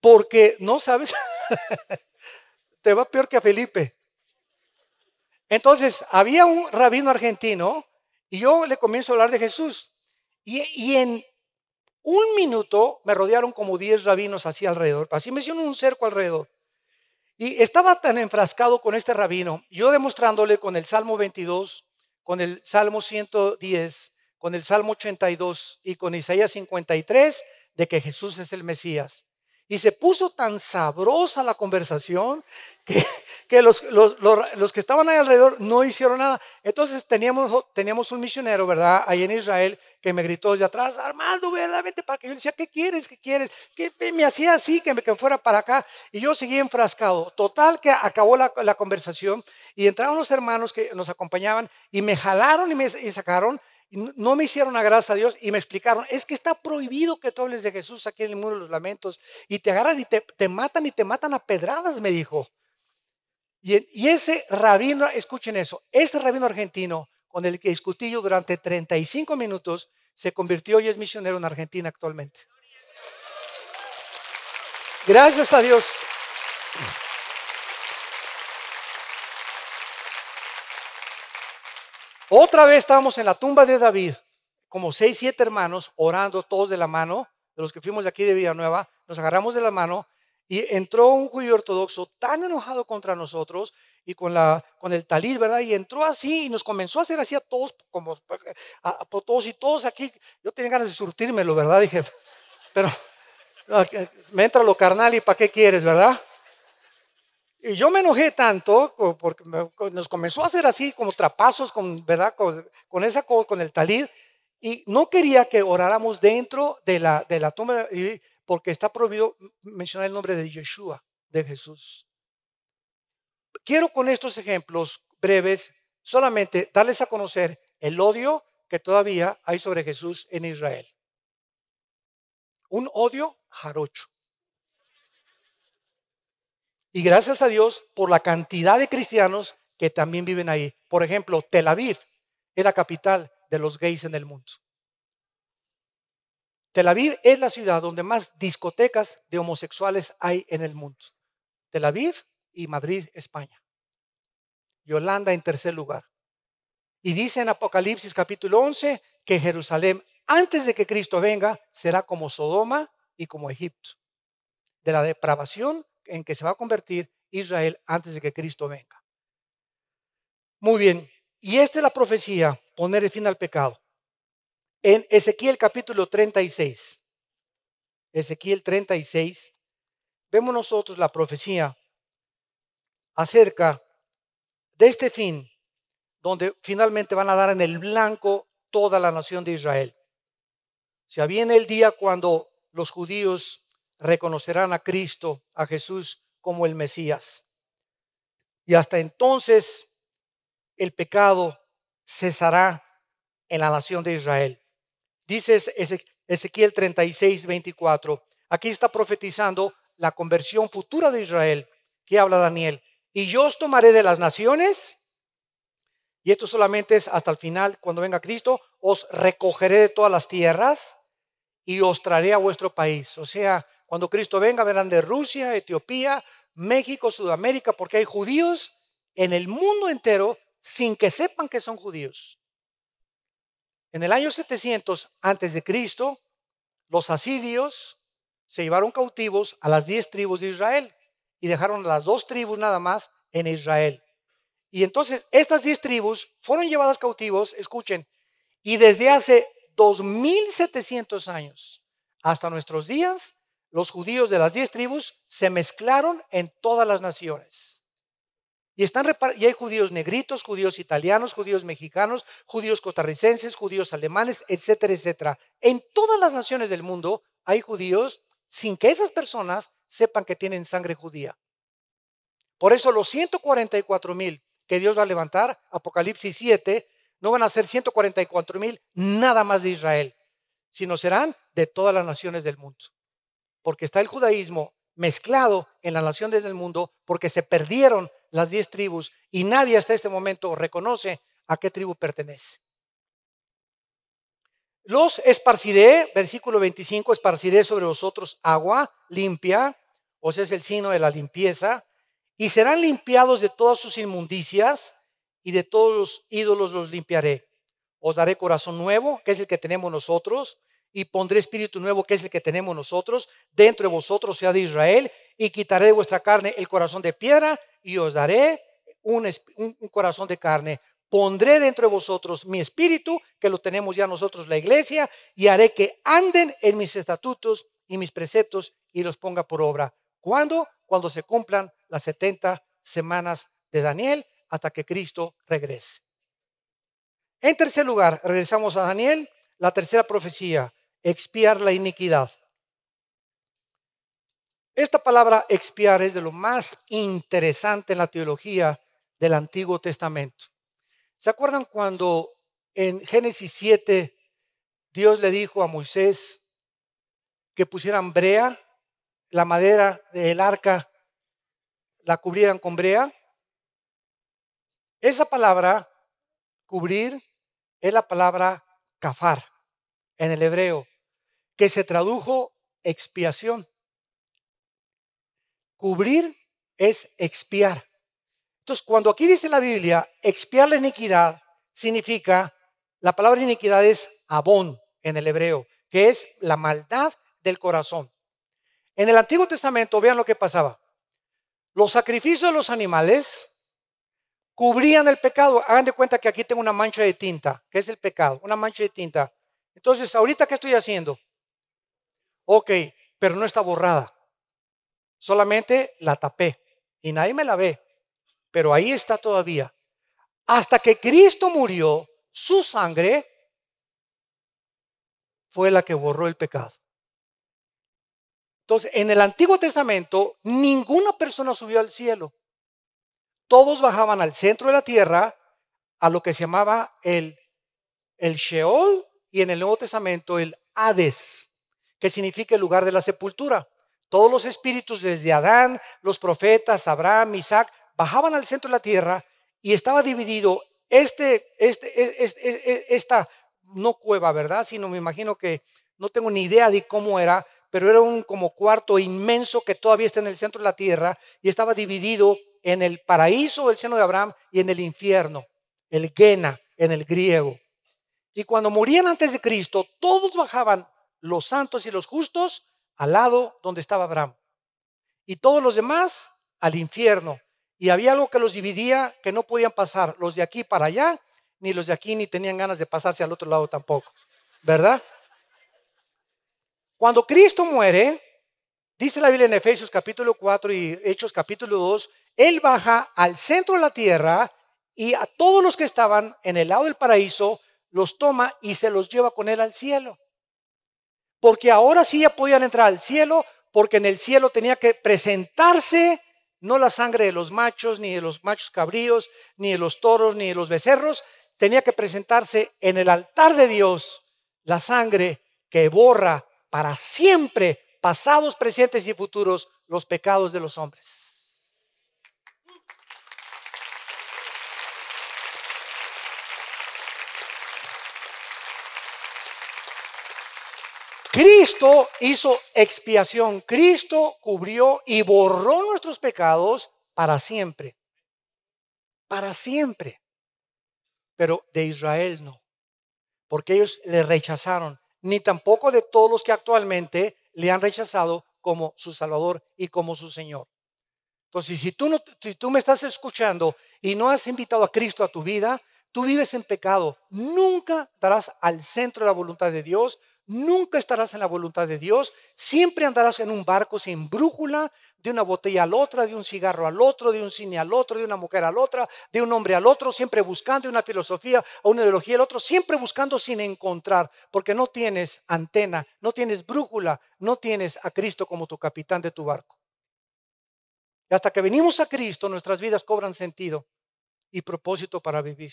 Porque no sabes, te va peor que a Felipe. Entonces, había un rabino argentino y yo le comienzo a hablar de Jesús. Y, y en un minuto me rodearon como 10 rabinos así alrededor. Así me hicieron un cerco alrededor. Y estaba tan enfrascado con este rabino, yo demostrándole con el Salmo 22, con el Salmo 110, con el Salmo 82 y con Isaías 53, de que Jesús es el Mesías. Y se puso tan sabrosa la conversación que, que los, los, los, que estaban ahí alrededor no hicieron nada. Entonces teníamos, teníamos un misionero, ¿verdad? Ahí en Israel que me gritó desde atrás, Armando, ¿verdad? para que yo le decía, ¿qué quieres? ¿Qué quieres? Que me hacía así, que me que fuera para acá. Y yo seguí enfrascado. Total que acabó la, la conversación y entraron los hermanos que nos acompañaban y me jalaron y me y sacaron no me hicieron a gracia a Dios y me explicaron, es que está prohibido que tú hables de Jesús aquí en el muro de los lamentos y te agarran y te, matan y te matan a pedradas, me dijo. Y, y, ese rabino, escuchen eso, ese rabino argentino con el que discutí yo durante 35 minutos, se convirtió y es misionero en Argentina actualmente. Gracias a Dios. Otra vez estábamos en la tumba de David, como seis, siete hermanos, orando todos de la mano, de los que fuimos de aquí de Villanueva, nos agarramos de la mano y entró un judío ortodoxo tan enojado contra nosotros y con, la, con el talid, ¿verdad? Y entró así y nos comenzó a hacer así a todos, como a, todos y todos aquí. Yo tenía ganas de lo, ¿verdad? Dije, pero me entra lo carnal y ¿para qué quieres, verdad? Y yo me enojé tanto porque nos comenzó a hacer así como trapazos con, ¿verdad? Con, esa, con el talid y no quería que oráramos dentro de la, de la tumba porque está prohibido mencionar el nombre de Yeshua, de Jesús. Quiero con estos ejemplos breves solamente darles a conocer el odio que todavía hay sobre Jesús en Israel. Un odio jarocho. Y gracias a Dios por la cantidad de cristianos que también viven ahí. Por ejemplo, Tel Aviv es la capital de los gays en el mundo. Tel Aviv es la ciudad donde más discotecas de homosexuales hay en el mundo. Tel Aviv y Madrid, España. Y Holanda en tercer lugar. Y dice en Apocalipsis capítulo 11 que Jerusalén, antes de que Cristo venga, será como Sodoma y como Egipto, de la depravación en que se va a convertir Israel antes de que Cristo venga. Muy bien, y esta es la profecía, poner el fin al pecado. En Ezequiel capítulo 36, Ezequiel 36, vemos nosotros la profecía acerca de este fin, donde finalmente van a dar en el blanco toda la nación de Israel. Se viene el día cuando los judíos reconocerán a Cristo, a Jesús como el Mesías. Y hasta entonces el pecado cesará en la nación de Israel. Dice Ezequiel 36, 24. Aquí está profetizando la conversión futura de Israel que habla Daniel. Y yo os tomaré de las naciones, y esto solamente es hasta el final, cuando venga Cristo, os recogeré de todas las tierras y os traeré a vuestro país. O sea, cuando Cristo venga, verán de Rusia, Etiopía, México, Sudamérica, porque hay judíos en el mundo entero sin que sepan que son judíos. En el año 700 antes de Cristo, los asidios se llevaron cautivos a las diez tribus de Israel y dejaron a las dos tribus nada más en Israel. Y entonces estas diez tribus fueron llevadas cautivos, escuchen, y desde hace 2700 años hasta nuestros días los judíos de las diez tribus se mezclaron en todas las naciones. Y, están y hay judíos negritos, judíos italianos, judíos mexicanos, judíos costarricenses, judíos alemanes, etcétera, etcétera. En todas las naciones del mundo hay judíos sin que esas personas sepan que tienen sangre judía. Por eso los 144 mil que Dios va a levantar, Apocalipsis 7, no van a ser 144 mil nada más de Israel, sino serán de todas las naciones del mundo porque está el judaísmo mezclado en nación desde del mundo, porque se perdieron las diez tribus y nadie hasta este momento reconoce a qué tribu pertenece. Los esparciré, versículo 25, esparciré sobre vosotros agua limpia, o sea, es el signo de la limpieza, y serán limpiados de todas sus inmundicias y de todos los ídolos los limpiaré. Os daré corazón nuevo, que es el que tenemos nosotros, y pondré espíritu nuevo, que es el que tenemos nosotros, dentro de vosotros, sea de Israel, y quitaré de vuestra carne el corazón de piedra, y os daré un, un, corazón de carne. Pondré dentro de vosotros mi espíritu, que lo tenemos ya nosotros la iglesia, y haré que anden en mis estatutos y mis preceptos y los ponga por obra. ¿Cuándo? Cuando se cumplan las 70 semanas de Daniel hasta que Cristo regrese. En tercer lugar, regresamos a Daniel, la tercera profecía expiar la iniquidad. Esta palabra expiar es de lo más interesante en la teología del Antiguo Testamento. ¿Se acuerdan cuando en Génesis 7 Dios le dijo a Moisés que pusieran brea, la madera del arca la cubrieran con brea? Esa palabra, cubrir, es la palabra kafar en el hebreo que se tradujo expiación. Cubrir es expiar. Entonces, cuando aquí dice la Biblia, expiar la iniquidad significa, la palabra iniquidad es abón en el hebreo, que es la maldad del corazón. En el Antiguo Testamento, vean lo que pasaba. Los sacrificios de los animales cubrían el pecado. Hagan de cuenta que aquí tengo una mancha de tinta, que es el pecado, una mancha de tinta. Entonces, ahorita, ¿qué estoy haciendo? Ok, pero no está borrada. Solamente la tapé y nadie me la ve, pero ahí está todavía. Hasta que Cristo murió, su sangre fue la que borró el pecado. Entonces, en el Antiguo Testamento, ninguna persona subió al cielo. Todos bajaban al centro de la tierra, a lo que se llamaba el, el Sheol, y en el Nuevo Testamento el Hades que significa el lugar de la sepultura. Todos los espíritus desde Adán, los profetas, Abraham, Isaac, bajaban al centro de la tierra y estaba dividido este, este, e, e, e, esta, no cueva, ¿verdad? Sino me imagino que no tengo ni idea de cómo era, pero era un como cuarto inmenso que todavía está en el centro de la tierra y estaba dividido en el paraíso del seno de Abraham y en el infierno, el Gena en el griego. Y cuando morían antes de Cristo, todos bajaban los santos y los justos al lado donde estaba Abraham. Y todos los demás al infierno. Y había algo que los dividía que no podían pasar, los de aquí para allá, ni los de aquí ni tenían ganas de pasarse al otro lado tampoco. ¿Verdad? Cuando Cristo muere, dice la Biblia en Efesios capítulo 4 y Hechos capítulo 2, Él baja al centro de la tierra y a todos los que estaban en el lado del paraíso los toma y se los lleva con Él al cielo porque ahora sí ya podían entrar al cielo, porque en el cielo tenía que presentarse no la sangre de los machos, ni de los machos cabríos, ni de los toros, ni de los becerros, tenía que presentarse en el altar de Dios la sangre que borra para siempre, pasados, presentes y futuros, los pecados de los hombres. Cristo hizo expiación, Cristo cubrió y borró nuestros pecados para siempre, para siempre. Pero de Israel no, porque ellos le rechazaron, ni tampoco de todos los que actualmente le han rechazado como su Salvador y como su Señor. Entonces, si tú, no, me estás escuchando y no has invitado a Cristo a tu vida, tú vives en pecado, nunca estarás al centro de la voluntad de Dios, Nunca estarás en la voluntad de Dios, siempre andarás en un barco sin brújula, de una botella al otra, de un cigarro al otro, de un cine al otro, de una mujer al otra, de un hombre al otro, siempre buscando una filosofía o una ideología al otro, siempre buscando sin encontrar, porque no tienes antena, no tienes brújula, no tienes a Cristo como tu capitán de tu barco. Y hasta que venimos a Cristo, nuestras vidas cobran sentido y propósito para vivir.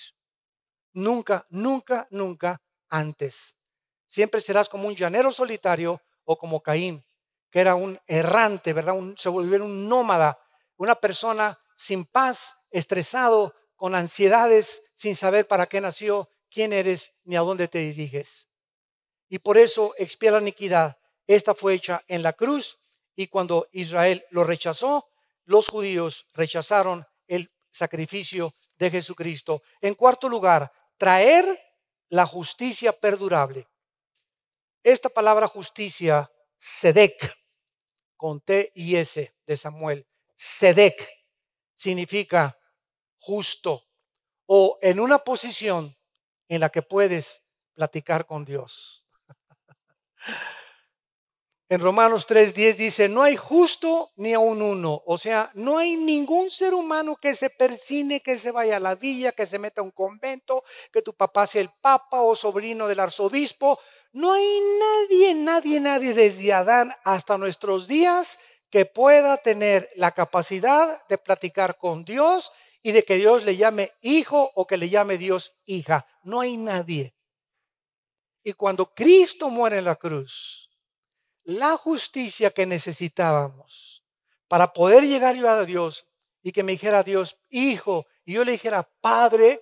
Nunca, nunca, nunca antes siempre serás como un llanero solitario o como Caín, que era un errante, ¿verdad? se volvió un nómada, una persona sin paz, estresado, con ansiedades, sin saber para qué nació, quién eres ni a dónde te diriges. Y por eso expía la iniquidad. Esta fue hecha en la cruz y cuando Israel lo rechazó, los judíos rechazaron el sacrificio de Jesucristo. En cuarto lugar, traer la justicia perdurable. Esta palabra justicia, Sedec, con T y S de Samuel, Sedec significa justo o en una posición en la que puedes platicar con Dios. En Romanos 3:10 dice, no hay justo ni a un uno. O sea, no hay ningún ser humano que se persine, que se vaya a la villa, que se meta a un convento, que tu papá sea el papa o sobrino del arzobispo. No hay nadie, nadie, nadie desde Adán hasta nuestros días que pueda tener la capacidad de platicar con Dios y de que Dios le llame hijo o que le llame Dios hija. No hay nadie. Y cuando Cristo muere en la cruz, la justicia que necesitábamos para poder llegar yo a Dios y que me dijera Dios, hijo, y yo le dijera, padre,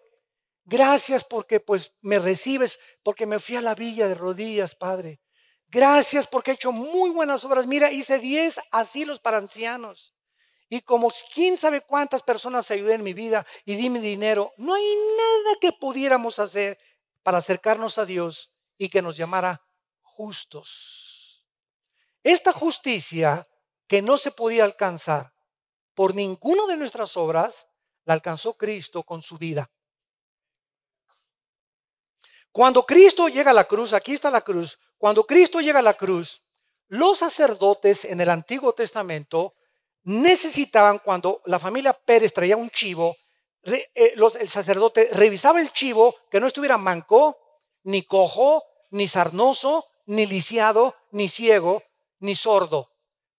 Gracias porque pues me recibes, porque me fui a la villa de rodillas, Padre. Gracias porque he hecho muy buenas obras. Mira, hice 10 asilos para ancianos. Y como quién sabe cuántas personas ayudé en mi vida y di mi dinero. No hay nada que pudiéramos hacer para acercarnos a Dios y que nos llamara justos. Esta justicia que no se podía alcanzar por ninguna de nuestras obras, la alcanzó Cristo con su vida. Cuando Cristo llega a la cruz, aquí está la cruz, cuando Cristo llega a la cruz, los sacerdotes en el Antiguo Testamento necesitaban, cuando la familia Pérez traía un chivo, eh, el sacerdote revisaba el chivo que no estuviera manco, ni cojo, ni sarnoso, ni lisiado, ni ciego, ni sordo.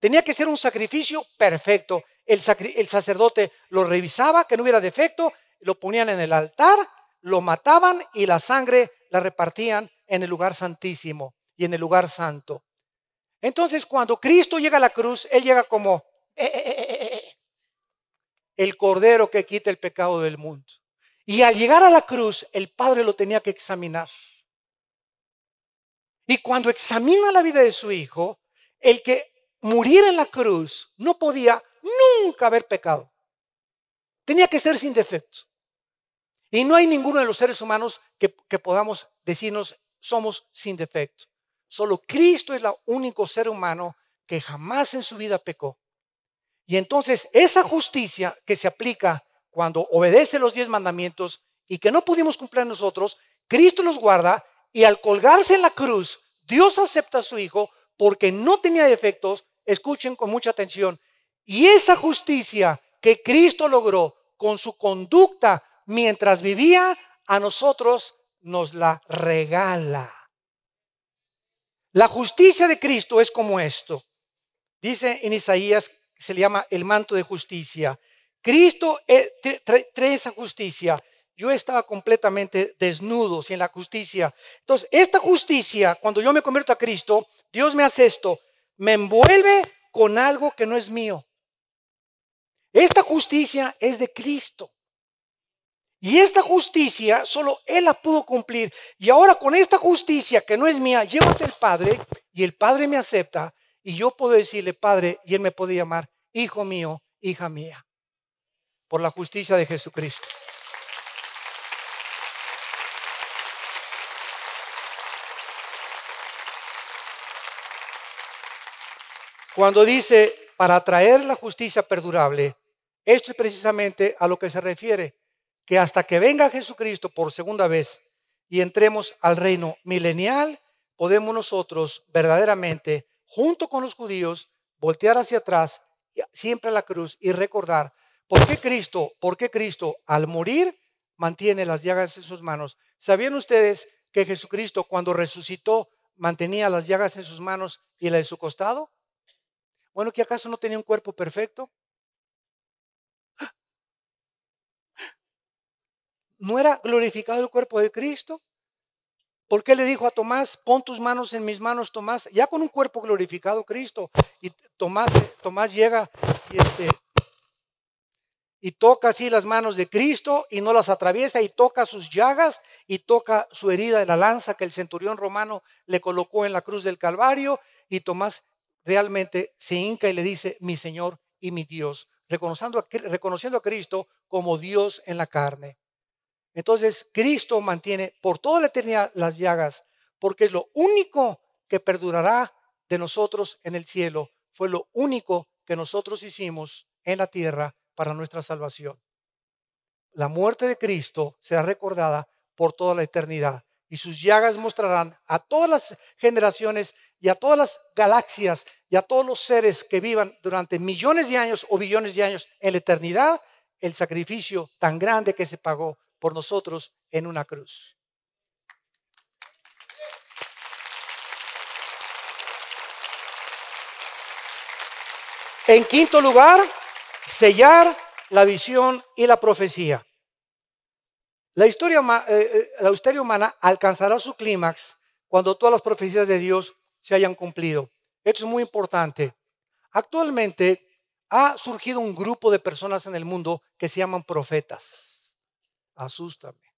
Tenía que ser un sacrificio perfecto. El, el, sacerdote lo revisaba, que no hubiera defecto, lo ponían en el altar, lo mataban y la sangre la repartían en el lugar santísimo y en el lugar santo. Entonces, cuando Cristo llega a la cruz, Él llega como eh, eh, eh, el cordero que quita el pecado del mundo. Y al llegar a la cruz, el Padre lo tenía que examinar. Y cuando examina la vida de su Hijo, el que muriera en la cruz no podía nunca haber pecado. Tenía que ser sin defecto. Y no hay ninguno de los seres humanos que que podamos decirnos somos sin defecto. Solo Cristo es el único ser humano que jamás en su vida pecó. Y entonces esa justicia que se aplica cuando obedece los diez mandamientos y que no pudimos cumplir nosotros, Cristo los guarda y al colgarse en la cruz, Dios acepta a su Hijo porque no tenía defectos. Escuchen con mucha atención. Y esa justicia que Cristo logró con su conducta mientras vivía, a nosotros nos la regala. La justicia de Cristo es como esto. Dice en Isaías, se le llama el manto de justicia. Cristo eh, trae esa justicia. Yo estaba completamente desnudo, sin la justicia. Entonces, esta justicia, cuando yo me convierto a Cristo, Dios me hace esto, me envuelve con algo que no es mío. Esta justicia es de Cristo. Y esta justicia solo Él la pudo cumplir. Y ahora con esta justicia que no es mía, llévate el Padre y el Padre me acepta y yo puedo decirle Padre y Él me puede llamar Hijo mío, hija mía, por la justicia de Jesucristo. Cuando dice, para traer la justicia perdurable, esto es precisamente a lo que se refiere que hasta que venga Jesucristo por segunda vez y entremos al reino milenial, podemos nosotros verdaderamente, junto con los judíos, voltear hacia atrás, siempre a la cruz y recordar por qué Cristo, por qué Cristo al morir mantiene las llagas en sus manos. ¿Sabían ustedes que Jesucristo cuando resucitó mantenía las llagas en sus manos y la de su costado? Bueno, que acaso no tenía un cuerpo perfecto, ¿No era glorificado el cuerpo de Cristo? ¿Por qué le dijo a Tomás, pon tus manos en mis manos, Tomás? Ya con un cuerpo glorificado Cristo. Y Tomás, llega este, y, toca así las manos de Cristo y no las atraviesa y toca sus llagas y toca su herida de la lanza que el centurión romano le colocó en la cruz del Calvario. Y Tomás realmente se hinca y le dice, mi Señor y mi Dios, reconociendo a Cristo como Dios en la carne. Entonces Cristo mantiene por toda la eternidad las llagas, porque es lo único que perdurará de nosotros en el cielo. Fue lo único que nosotros hicimos en la tierra para nuestra salvación. La muerte de Cristo será recordada por toda la eternidad y sus llagas mostrarán a todas las generaciones y a todas las galaxias y a todos los seres que vivan durante millones de años o billones de años en la eternidad el sacrificio tan grande que se pagó por nosotros en una cruz. En quinto lugar, sellar la visión y la profecía. Eh, eh, la historia, humana alcanzará su clímax cuando todas las profecías de Dios se hayan cumplido. Esto es muy importante. Actualmente ha surgido un grupo de personas en el mundo que se llaman profetas asústame.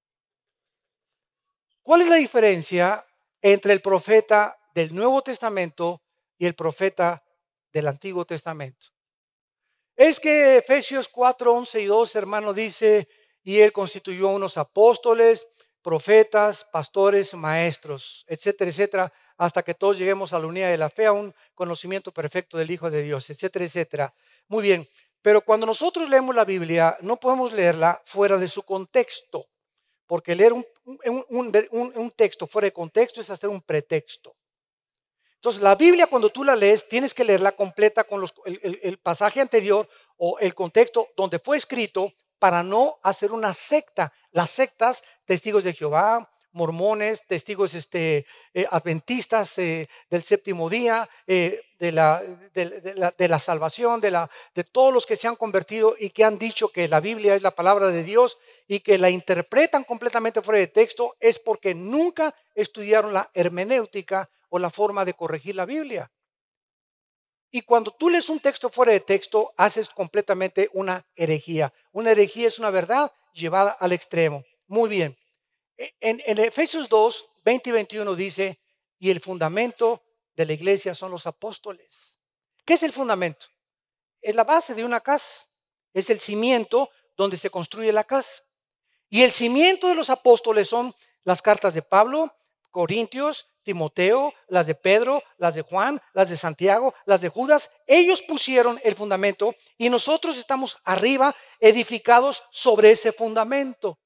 ¿Cuál es la diferencia entre el profeta del Nuevo Testamento y el profeta del Antiguo Testamento? Es que Efesios 4, 11 y 2, hermano, dice, y él constituyó unos apóstoles, profetas, pastores, maestros, etcétera, etcétera, hasta que todos lleguemos a la unidad de la fe, a un conocimiento perfecto del Hijo de Dios, etcétera, etcétera. Muy bien, pero cuando nosotros leemos la Biblia, no podemos leerla fuera de su contexto, porque leer un, texto fuera de contexto es hacer un pretexto. Entonces, la Biblia cuando tú la lees, tienes que leerla completa con el pasaje anterior o el contexto donde fue escrito para no hacer una secta. Las sectas, testigos de Jehová, mormones, testigos este, eh, adventistas eh, del séptimo día, eh, de, la, la, salvación, de, la, de todos los que se han convertido y que han dicho que la Biblia es la palabra de Dios y que la interpretan completamente fuera de texto, es porque nunca estudiaron la hermenéutica o la forma de corregir la Biblia. Y cuando tú lees un texto fuera de texto, haces completamente una herejía. Una herejía es una verdad llevada al extremo. Muy bien. E, en, Efesios 2, 20 y 21 dice, y el fundamento de la iglesia son los apóstoles. ¿Qué es el fundamento? Es la base de una casa, es el cimiento donde se construye la casa. Y el cimiento de los apóstoles son las cartas de Pablo, Corintios, Timoteo, las de Pedro, las de Juan, las de Santiago, las de Judas. Ellos pusieron el fundamento y nosotros estamos arriba edificados sobre ese fundamento.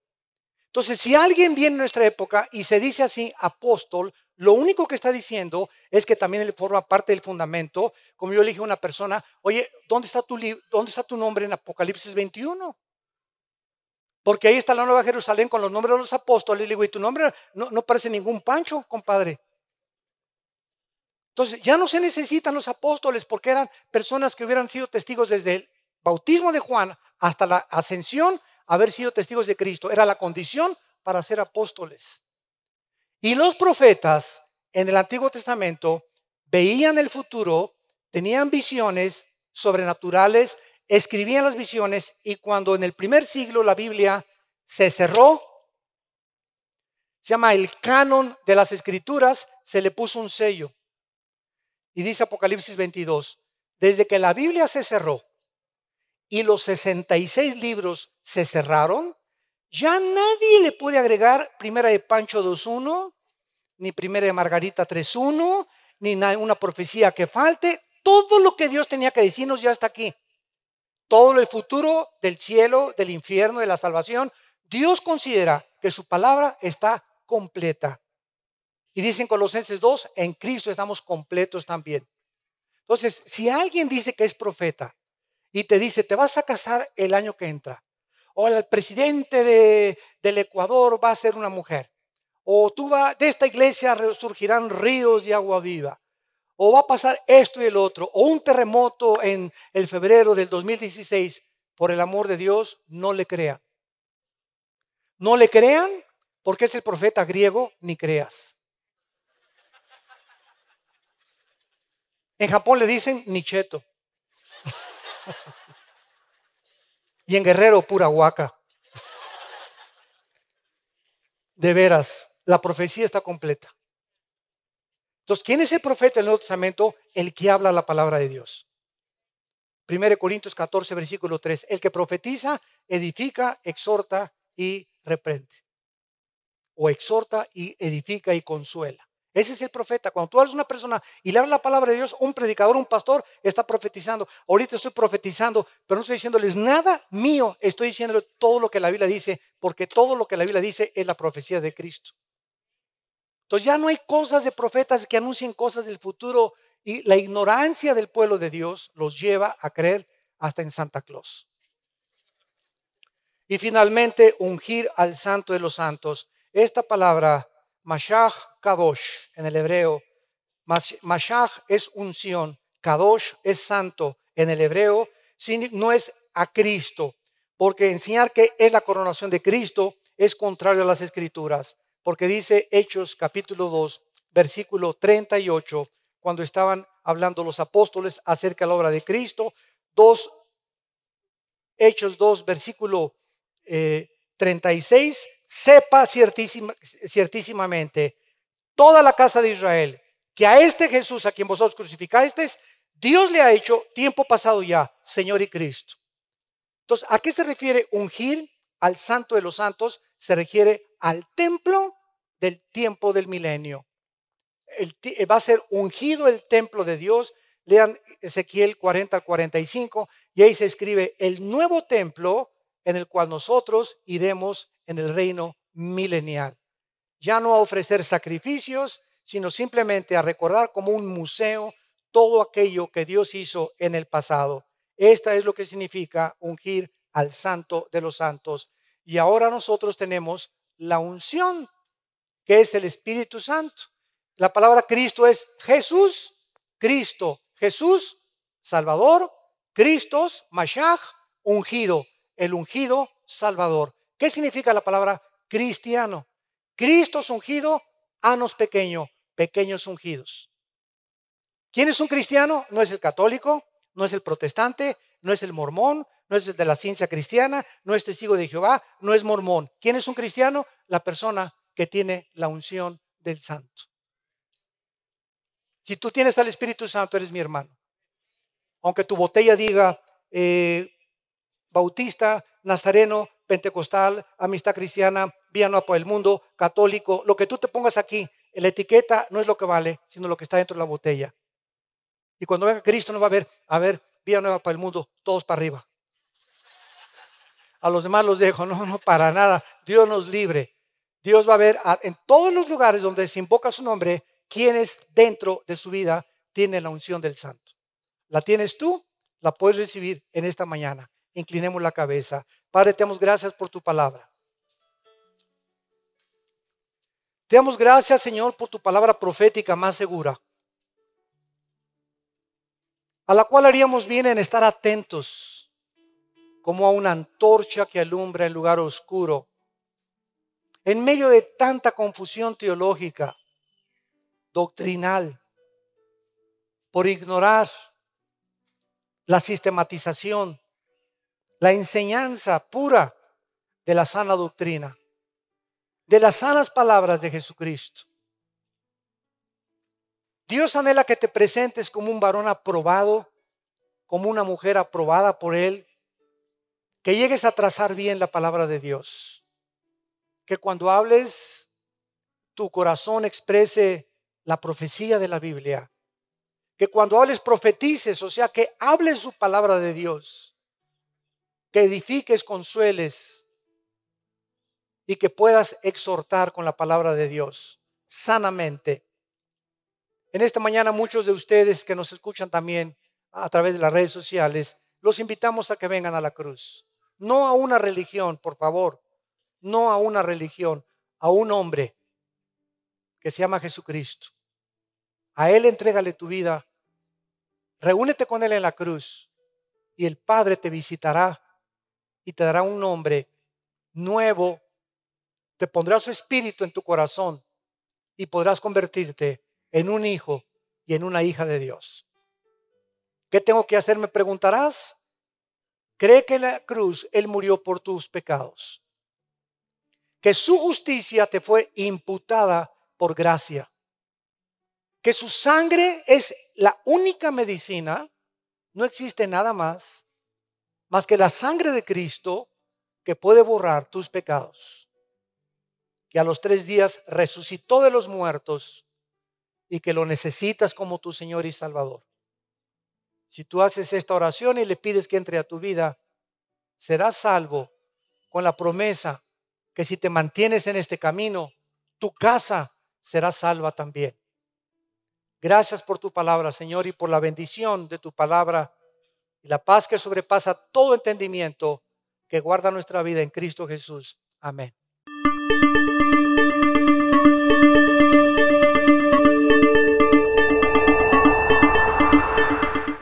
Entonces, si alguien viene en nuestra época y se dice así, apóstol, lo único que está diciendo es que también él forma parte del fundamento. Como yo le dije a una persona, oye, ¿dónde está tu, dónde está tu nombre en Apocalipsis 21? Porque ahí está la Nueva Jerusalén con los nombres de los apóstoles. Le digo, y tu nombre no, no parece ningún pancho, compadre. Entonces, ya no se necesitan los apóstoles porque eran personas que hubieran sido testigos desde el bautismo de Juan hasta la ascensión haber sido testigos de Cristo. Era la condición para ser apóstoles. Y los profetas en el Antiguo Testamento veían el futuro, tenían visiones sobrenaturales, escribían las visiones y cuando en el primer siglo la Biblia se cerró, se llama el canon de las escrituras, se le puso un sello. Y dice Apocalipsis 22, desde que la Biblia se cerró y los 66 libros se cerraron, ya nadie le puede agregar primera de Pancho 2.1, ni primera de Margarita 3.1, ni una profecía que falte. Todo lo que Dios tenía que decirnos ya está aquí. Todo el futuro del cielo, del infierno, de la salvación. Dios considera que su palabra está completa. Y dicen Colosenses 2, en Cristo estamos completos también. Entonces, si alguien dice que es profeta y te dice, te vas a casar el año que entra. O el presidente del Ecuador va a ser una mujer. O tú va, de esta iglesia surgirán ríos y agua viva. O va a pasar esto y el otro. O un terremoto en el febrero del 2016. Por el amor de Dios, no le crean. No le crean porque es el profeta griego, ni creas. En Japón le dicen nicheto y en Guerrero, pura huaca. De veras, la profecía está completa. Entonces, ¿quién es el profeta del Nuevo Testamento? El que habla la palabra de Dios. 1 Corintios 14, versículo 3. El que profetiza, edifica, exhorta y reprende. O exhorta y edifica y consuela. Ese es el profeta. Cuando tú hablas a una persona y le hablas la palabra de Dios, un predicador, un pastor, está profetizando. Ahorita estoy profetizando, pero no estoy diciéndoles nada mío. Estoy diciéndoles todo lo que la Biblia dice, porque todo lo que la Biblia dice es la profecía de Cristo. Entonces ya no hay cosas de profetas que anuncien cosas del futuro y la ignorancia del pueblo de Dios los lleva a creer hasta en Santa Claus. Y finalmente, ungir al santo de los santos. Esta palabra Mashach Kadosh en el hebreo. Mashach es unción, Kadosh es santo en el hebreo, no es a Cristo, porque enseñar que es la coronación de Cristo es contrario a las escrituras, porque dice Hechos capítulo 2, versículo 38, cuando estaban hablando los apóstoles acerca de la obra de Cristo, Hechos 2, versículo eh, 36, sepa ciertísimamente toda la casa de Israel que a este Jesús a quien vosotros crucificasteis, Dios le ha hecho tiempo pasado ya, Señor y Cristo. Entonces, ¿a qué se refiere ungir al santo de los santos? Se refiere al templo del tiempo del milenio. El, eh, va a ser ungido el templo de Dios. Lean Ezequiel 40 al 45 y ahí se escribe el nuevo templo en el cual nosotros iremos en el reino milenial. Ya no a ofrecer sacrificios, sino simplemente a recordar como un museo todo aquello que Dios hizo en el pasado. Esta es lo que significa ungir al santo de los santos. Y ahora nosotros tenemos la unción, que es el Espíritu Santo. La palabra Cristo es Jesús, Cristo, Jesús, Salvador, Cristos, Mashach, ungido, el ungido Salvador. ¿Qué significa la palabra cristiano? Cristo es ungido, anos pequeño, pequeños ungidos. ¿Quién es un cristiano? No es el católico, no es el protestante, no es el mormón, no es de la ciencia cristiana, no es testigo de Jehová, no es mormón. ¿Quién es un cristiano? La persona que tiene la unción del santo. Si tú tienes al Espíritu Santo, eres mi hermano. Aunque tu botella diga eh, bautista, nazareno, pentecostal, amistad cristiana, vía nueva para el mundo, católico, lo que tú te pongas aquí, la etiqueta no es lo que vale, sino lo que está dentro de la botella. Y cuando venga Cristo no va a ver, a ver, vía nueva para el mundo, todos para arriba. A los demás los dejo, no, no, para nada. Dios nos libre. Dios va a ver en todos los lugares donde se invoca su nombre, quienes dentro de su vida tienen la unción del santo. La tienes tú, la puedes recibir en esta mañana inclinemos la cabeza. Padre, te damos gracias por tu palabra. Te damos gracias, Señor, por tu palabra profética más segura, a la cual haríamos bien en estar atentos, como a una antorcha que alumbra en lugar oscuro, en medio de tanta confusión teológica, doctrinal, por ignorar la sistematización la enseñanza pura de la sana doctrina, de las sanas palabras de Jesucristo. Dios anhela que te presentes como un varón aprobado, como una mujer aprobada por Él, que llegues a trazar bien la palabra de Dios, que cuando hables tu corazón exprese la profecía de la Biblia, que cuando hables profetices, o sea, que hables su palabra de Dios, que edifiques, consueles y que puedas exhortar con la palabra de Dios sanamente. En esta mañana muchos de ustedes que nos escuchan también a través de las redes sociales, los invitamos a que vengan a la cruz. No a una religión, por favor, no a una religión, a un hombre que se llama Jesucristo. A Él entrégale tu vida, reúnete con Él en la cruz y el Padre te visitará y te dará un nombre nuevo, te pondrá su espíritu en tu corazón y podrás convertirte en un hijo y en una hija de Dios. ¿Qué tengo que hacer? Me preguntarás. Cree que en la cruz Él murió por tus pecados. Que su justicia te fue imputada por gracia. Que su sangre es la única medicina. No existe nada más más que la sangre de Cristo que puede borrar tus pecados, que a los tres días resucitó de los muertos y que lo necesitas como tu Señor y Salvador. Si tú haces esta oración y le pides que entre a tu vida, serás salvo con la promesa que si te mantienes en este camino, tu casa será salva también. Gracias por tu palabra, Señor, y por la bendición de tu palabra la paz que sobrepasa todo entendimiento, que guarda nuestra vida en Cristo Jesús. Amén.